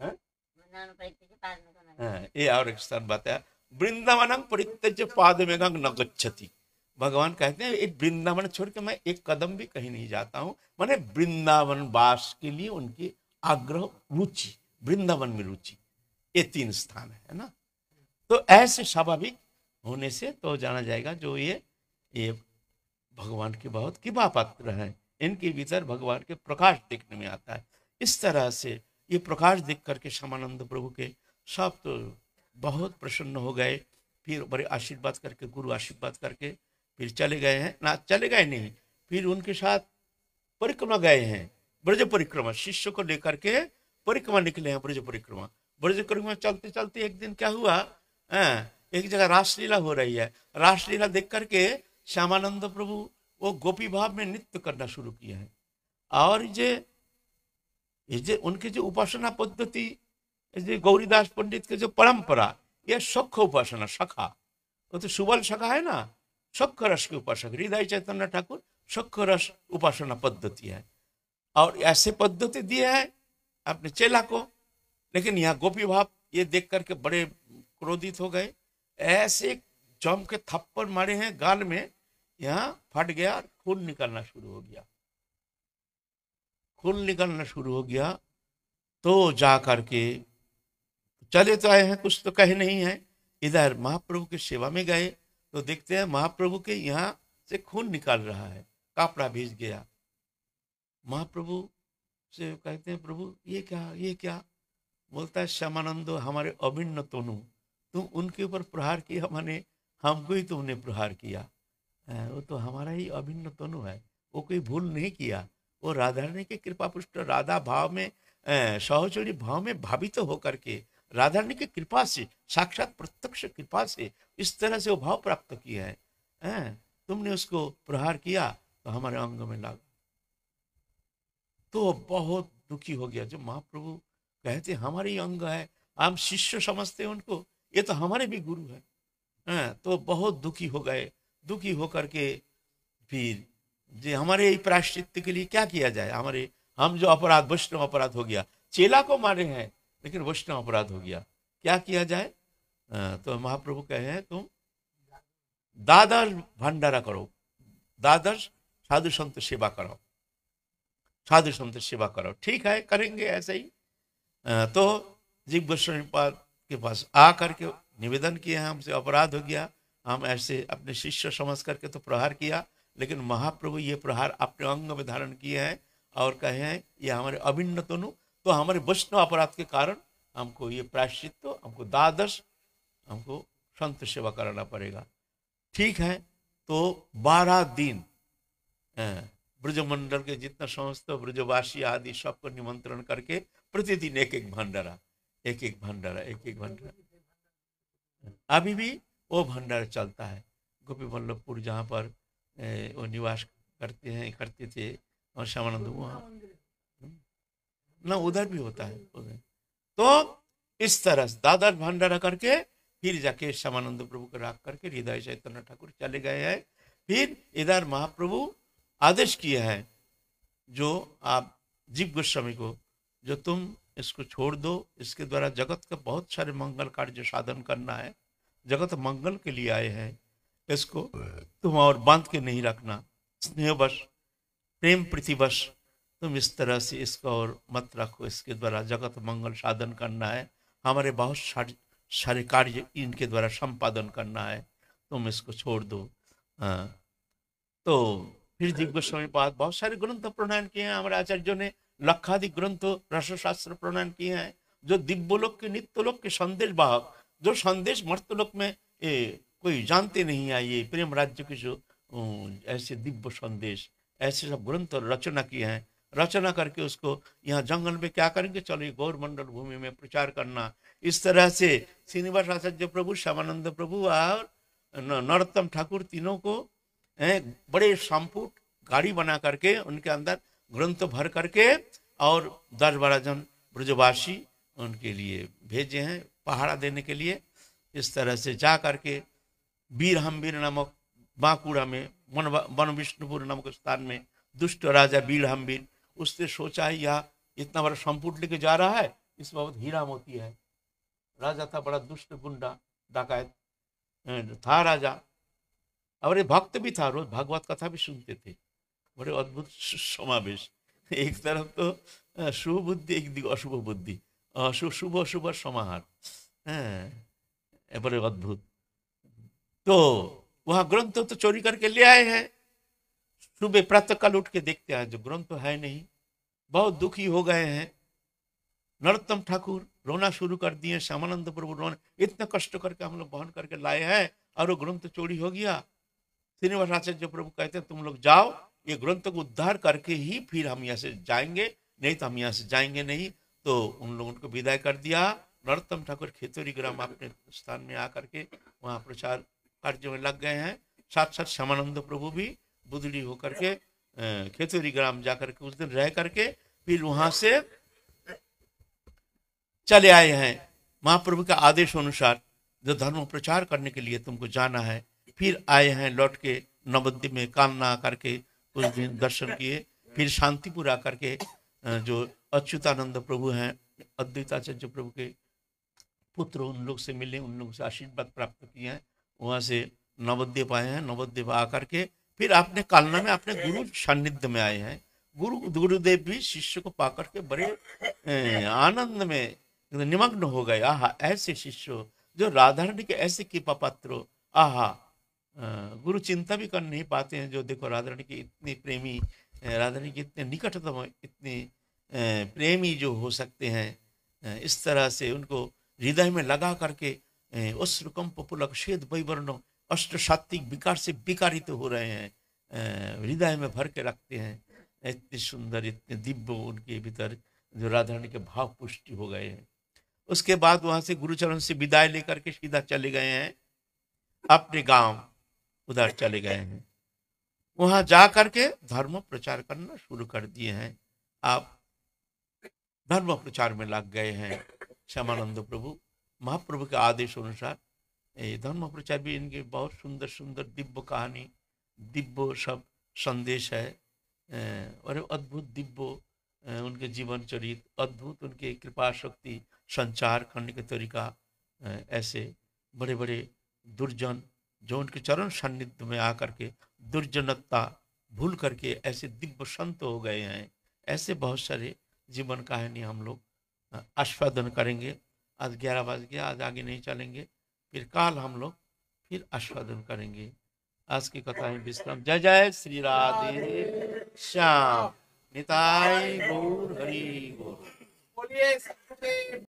Speaker 1: हाँ? हाँ, ये और एक स्थान बताया वृंदावन परित्यज पाद में न गच्छती भगवान कहते हैं एक वृंदावन छोड़ के मैं एक कदम भी कहीं नहीं जाता हूँ मैंने वृंदावन वास के लिए उनकी आग्रह रुचि वृंदावन में रुचि ये तीन स्थान है ना तो ऐसे स्वाभाविक होने से तो जाना जाएगा जो ये ये भगवान के बहुत कृपा पात्र है इनके भीतर भगवान के प्रकाश देखने में आता है इस तरह से ये प्रकाश देख करके श्यामानंद प्रभु के सब तो बहुत प्रसन्न हो गए फिर बड़े आशीर्वाद करके गुरु आशीर्वाद करके फिर चले गए हैं ना चले गए नहीं फिर उनके साथ परिक्रमा गए हैं ब्रज परिक्रमा शिष्य को लेकर के परिक्रमा निकले हैं ब्रज परिक्रमा ब्रज परिक्रमा चलते चलते एक दिन क्या हुआ आ, हाँ, एक जगह रासलीला हो रही है रासलीला देख करके श्यामानंद प्रभु वो गोपी भाव में नृत्य करना शुरू किया है और ये ये उनके जो उपासना पद्धति ये गौरीदास पंडित के जो परंपरा यह सख उपासना सखा वो तो सुबल सखा है ना सख रस के उपासक हृदय चैतन्य ठाकुर सख रस उपासना पद्धति है और ऐसे पद्धति दिए है अपने चेला को लेकिन यहाँ गोपी भाव ये देख करके बड़े क्रोधित हो गए ऐसे जम के थप्पड़ मारे हैं गाल में यहाँ फट गया खून निकलना शुरू हो गया खून निकलना शुरू हो गया तो जा करके चले तो आए हैं कुछ तो कहे नहीं है इधर महाप्रभु की सेवा में गए तो देखते हैं महाप्रभु के यहाँ से खून निकाल रहा है कापड़ा भेज गया महाप्रभु से कहते हैं प्रभु ये क्या ये क्या बोलता है श्यामानंद हमारे अभिन्न तोनु तुम उनके ऊपर प्रहार किया मैंने हमको ही तुमने प्रहार किया वो तो हमारा ही अभिन्न तनु है वो कोई भूल नहीं किया वो राधारणी के कृपा पुष्ट राधा भाव में सहचरी भाव में भावित तो होकर के राधारणी की कृपा से साक्षात प्रत्यक्ष कृपा से इस तरह से वो भाव प्राप्त किया है आ, तुमने उसको प्रहार किया तो हमारे अंग में लगा तो बहुत दुखी हो गया जो महाप्रभु कहते हमारे ही अंग है हम शिष्य समझते हैं उनको ये तो हमारे भी गुरु है आ, तो बहुत दुखी हो गए दुखी होकर के फिर जी हमारे प्रायश्चित के लिए क्या किया जाए हमारे हम जो अपराध वैष्णव अपराध हो गया चेला को मारे हैं लेकिन वैष्णव अपराध हो गया क्या किया जाए तो महाप्रभु कहे हैं तुम दादर भंडारा करो दादर साधु संत सेवा करो साधु संत सेवा करो ठीक है करेंगे ऐसे ही तो जीव गोस्वामी के पास आ करके निवेदन किए हैं हमसे अपराध हो गया हम ऐसे अपने शिष्य समझ करके तो प्रहार किया लेकिन महाप्रभु ये प्रहार अपने अंग में धारण किए हैं और कहे हैं ये हमारे अभिन्न तनु तो हमारे वैष्णव अपराध के कारण हमको ये प्रायश्चित हमको द्वादश हमको संत सेवा कराना पड़ेगा ठीक है तो बारह दिन ब्रजमंडल के जितना समस्त ब्रजवासी आदि सबको निमंत्रण करके प्रतिदिन एक एक भंडारा एक एक भंडारा एक एक भंडारा अभी भी वो भंडार चलता है गोपी वल्लभपुर जहाँ पर वो निवास करते हैं करते थे और श्यामानंद वहाँ ना उधर भी होता है उधर तो इस तरह से दादर भंडारा करके फिर जाके श्यामानंद प्रभु को राख करके हृदय चैतन्य ठाकुर चले गए हैं फिर इधर महाप्रभु आदेश किए हैं जो आप जीव गोस्वामी को जो तुम इसको छोड़ दो इसके द्वारा जगत का बहुत सारे मंगल कार्य साधन करना है जगत मंगल के लिए आए हैं इसको तुम और बांध के नहीं रखना स्नेहवश प्रेम प्रतिवश तुम इस तरह से इसको और मत रखो इसके द्वारा जगत मंगल साधन करना है हमारे बहुत सारे कार्य इनके द्वारा संपादन करना है तुम इसको छोड़ दो आ, तो फिर दिव्य स्वामी पाद बहुत सारे ग्रंथ प्रणयन किए हैं हमारे आचार्यों ने लक्षाधिक ग्रंथ रसशास्त्र प्रणयन किए हैं जो दिव्य लोक के नित्य लोक के संदेश बाहक जो संदेश मर्तलोक में ए, कोई जानते नहीं आई ये प्रेम राज्य के जो ऐसे दिव्य संदेश ऐसे सब ग्रंथ रचना किए हैं रचना करके उसको यहाँ जंगल में क्या करेंगे चलो ये गौर मंडल भूमि में प्रचार करना इस तरह से श्रीनिवास आचार्य प्रभु श्यामानंद प्रभु और नरोत्तम ठाकुर तीनों को बड़े शामपुट गाड़ी बना करके उनके अंदर ग्रंथ भर करके और दस बारह जन ब्रजवासी उनके लिए भेजे हैं पहाड़ा देने के लिए इस तरह से जा करके वीर वीर नामक बांकुड़ा में मन वन विष्णुपुर नामक स्थान में दुष्ट राजा वीर वीर उसने सोचा है यह इतना बड़ा संपुट लेके जा रहा है इस बाबत हीरा मोती है राजा था बड़ा दुष्ट गुंडा डाकायत था राजा और ये भक्त भी था रोज भागवत कथा भी सुनते थे बड़े अद्भुत समावेश एक तरफ तो शुभ बुद्धि एक दिग अशुभ बुद्धि শুভ শুভ সমাহার হ্যাঁ बड़े अद्भुत तो वहां ग्रंथ तो चोरी करके ले आए हैं सुबह प्रातः काल उठ के देखते हैं जो ग्रंथ तो है नहीं बहुत दुखी हो गए हैं नरोत्तम ठाकुर रोना शुरू कर दिए श्यामानंद प्रभु रोना इतना कष्ट करके हम लोग बहन करके लाए हैं और वो ग्रंथ चोरी हो गया श्रीनिवास आचार्य प्रभु कहते हैं तुम लोग जाओ ये ग्रंथ को उद्धार करके ही फिर हम यहाँ से जाएंगे नहीं तो हम यहाँ से जाएंगे नहीं तो उन लोगों को विदाई कर दिया नरोत्तम ठाकुर खेतोरी ग्राम अपने स्थान में आकर के वहाँ प्रचार कार्य में लग गए हैं साथ साथ श्यामानंद प्रभु भी बुदली होकर के खेतोरी ग्राम जाकर के उस दिन रह करके फिर वहां से चले आए हैं महाप्रभु के आदेश अनुसार जो धर्म प्रचार करने के लिए तुमको जाना है फिर आए हैं लौट के नवद्वीप में कामना करके उस दिन दर्शन किए फिर शांतिपुर आकर के जो अच्युतानंद प्रभु हैं अद्वैताचार्य प्रभु के पुत्र उन लोग से मिले उन लोगों से आशीर्वाद प्राप्त किए हैं वहाँ से नवद्वीप आए हैं नवद्वीप आकर के फिर आपने कालना में अपने गुरु सान्निध्य में आए हैं गुरु गुरुदेव भी शिष्य को पाकर के बड़े आनंद में निमग्न हो गए आहा ऐसे शिष्य जो राधारणी के ऐसे कृपा पात्र आहा गुरु चिंता भी कर नहीं पाते हैं जो देखो राधारणी के इतने प्रेमी राधारणी के इतने निकटतम इतने प्रेमी जो हो सकते हैं इस तरह से उनको हृदय में लगा करके अश्रुकम्प पुलक शेद वैवर्णों अष्ट सात्विक विकार से विकारित तो हो रहे हैं हृदय में भर के रखते हैं इतने सुंदर इतने दिव्य उनके भीतर जो राधारणी के भाव पुष्टि हो गए हैं उसके बाद वहाँ से गुरुचरण से विदाई लेकर के सीधा चले गए हैं अपने गांव उधर चले गए हैं वहाँ जा करके धर्म प्रचार करना शुरू कर दिए हैं आप धर्म प्रचार में लग गए हैं श्यामानंद प्रभु महाप्रभु के आदेश अनुसार ये धर्म प्रचार भी इनके बहुत सुंदर सुंदर दिव्य कहानी दिव्य सब संदेश है और अद्भुत दिव्य उनके जीवन चरित अद्भुत उनके कृपा शक्ति संचार करने के तरीका ऐसे बड़े बड़े दुर्जन जो उनके चरण सान्निध्य में आकर के दुर्जनता भूल करके ऐसे दिव्य संत हो गए हैं ऐसे बहुत सारे जीवन कहानी हम लोग आस्वादन करेंगे आज ग्यारह बज गया आज आगे नहीं चलेंगे फिर कल हम लोग फिर आस्वादन करेंगे आज की कथा है विश्राम जय जय श्री राधे श्याम निताय गौर हरी गौर बोलिए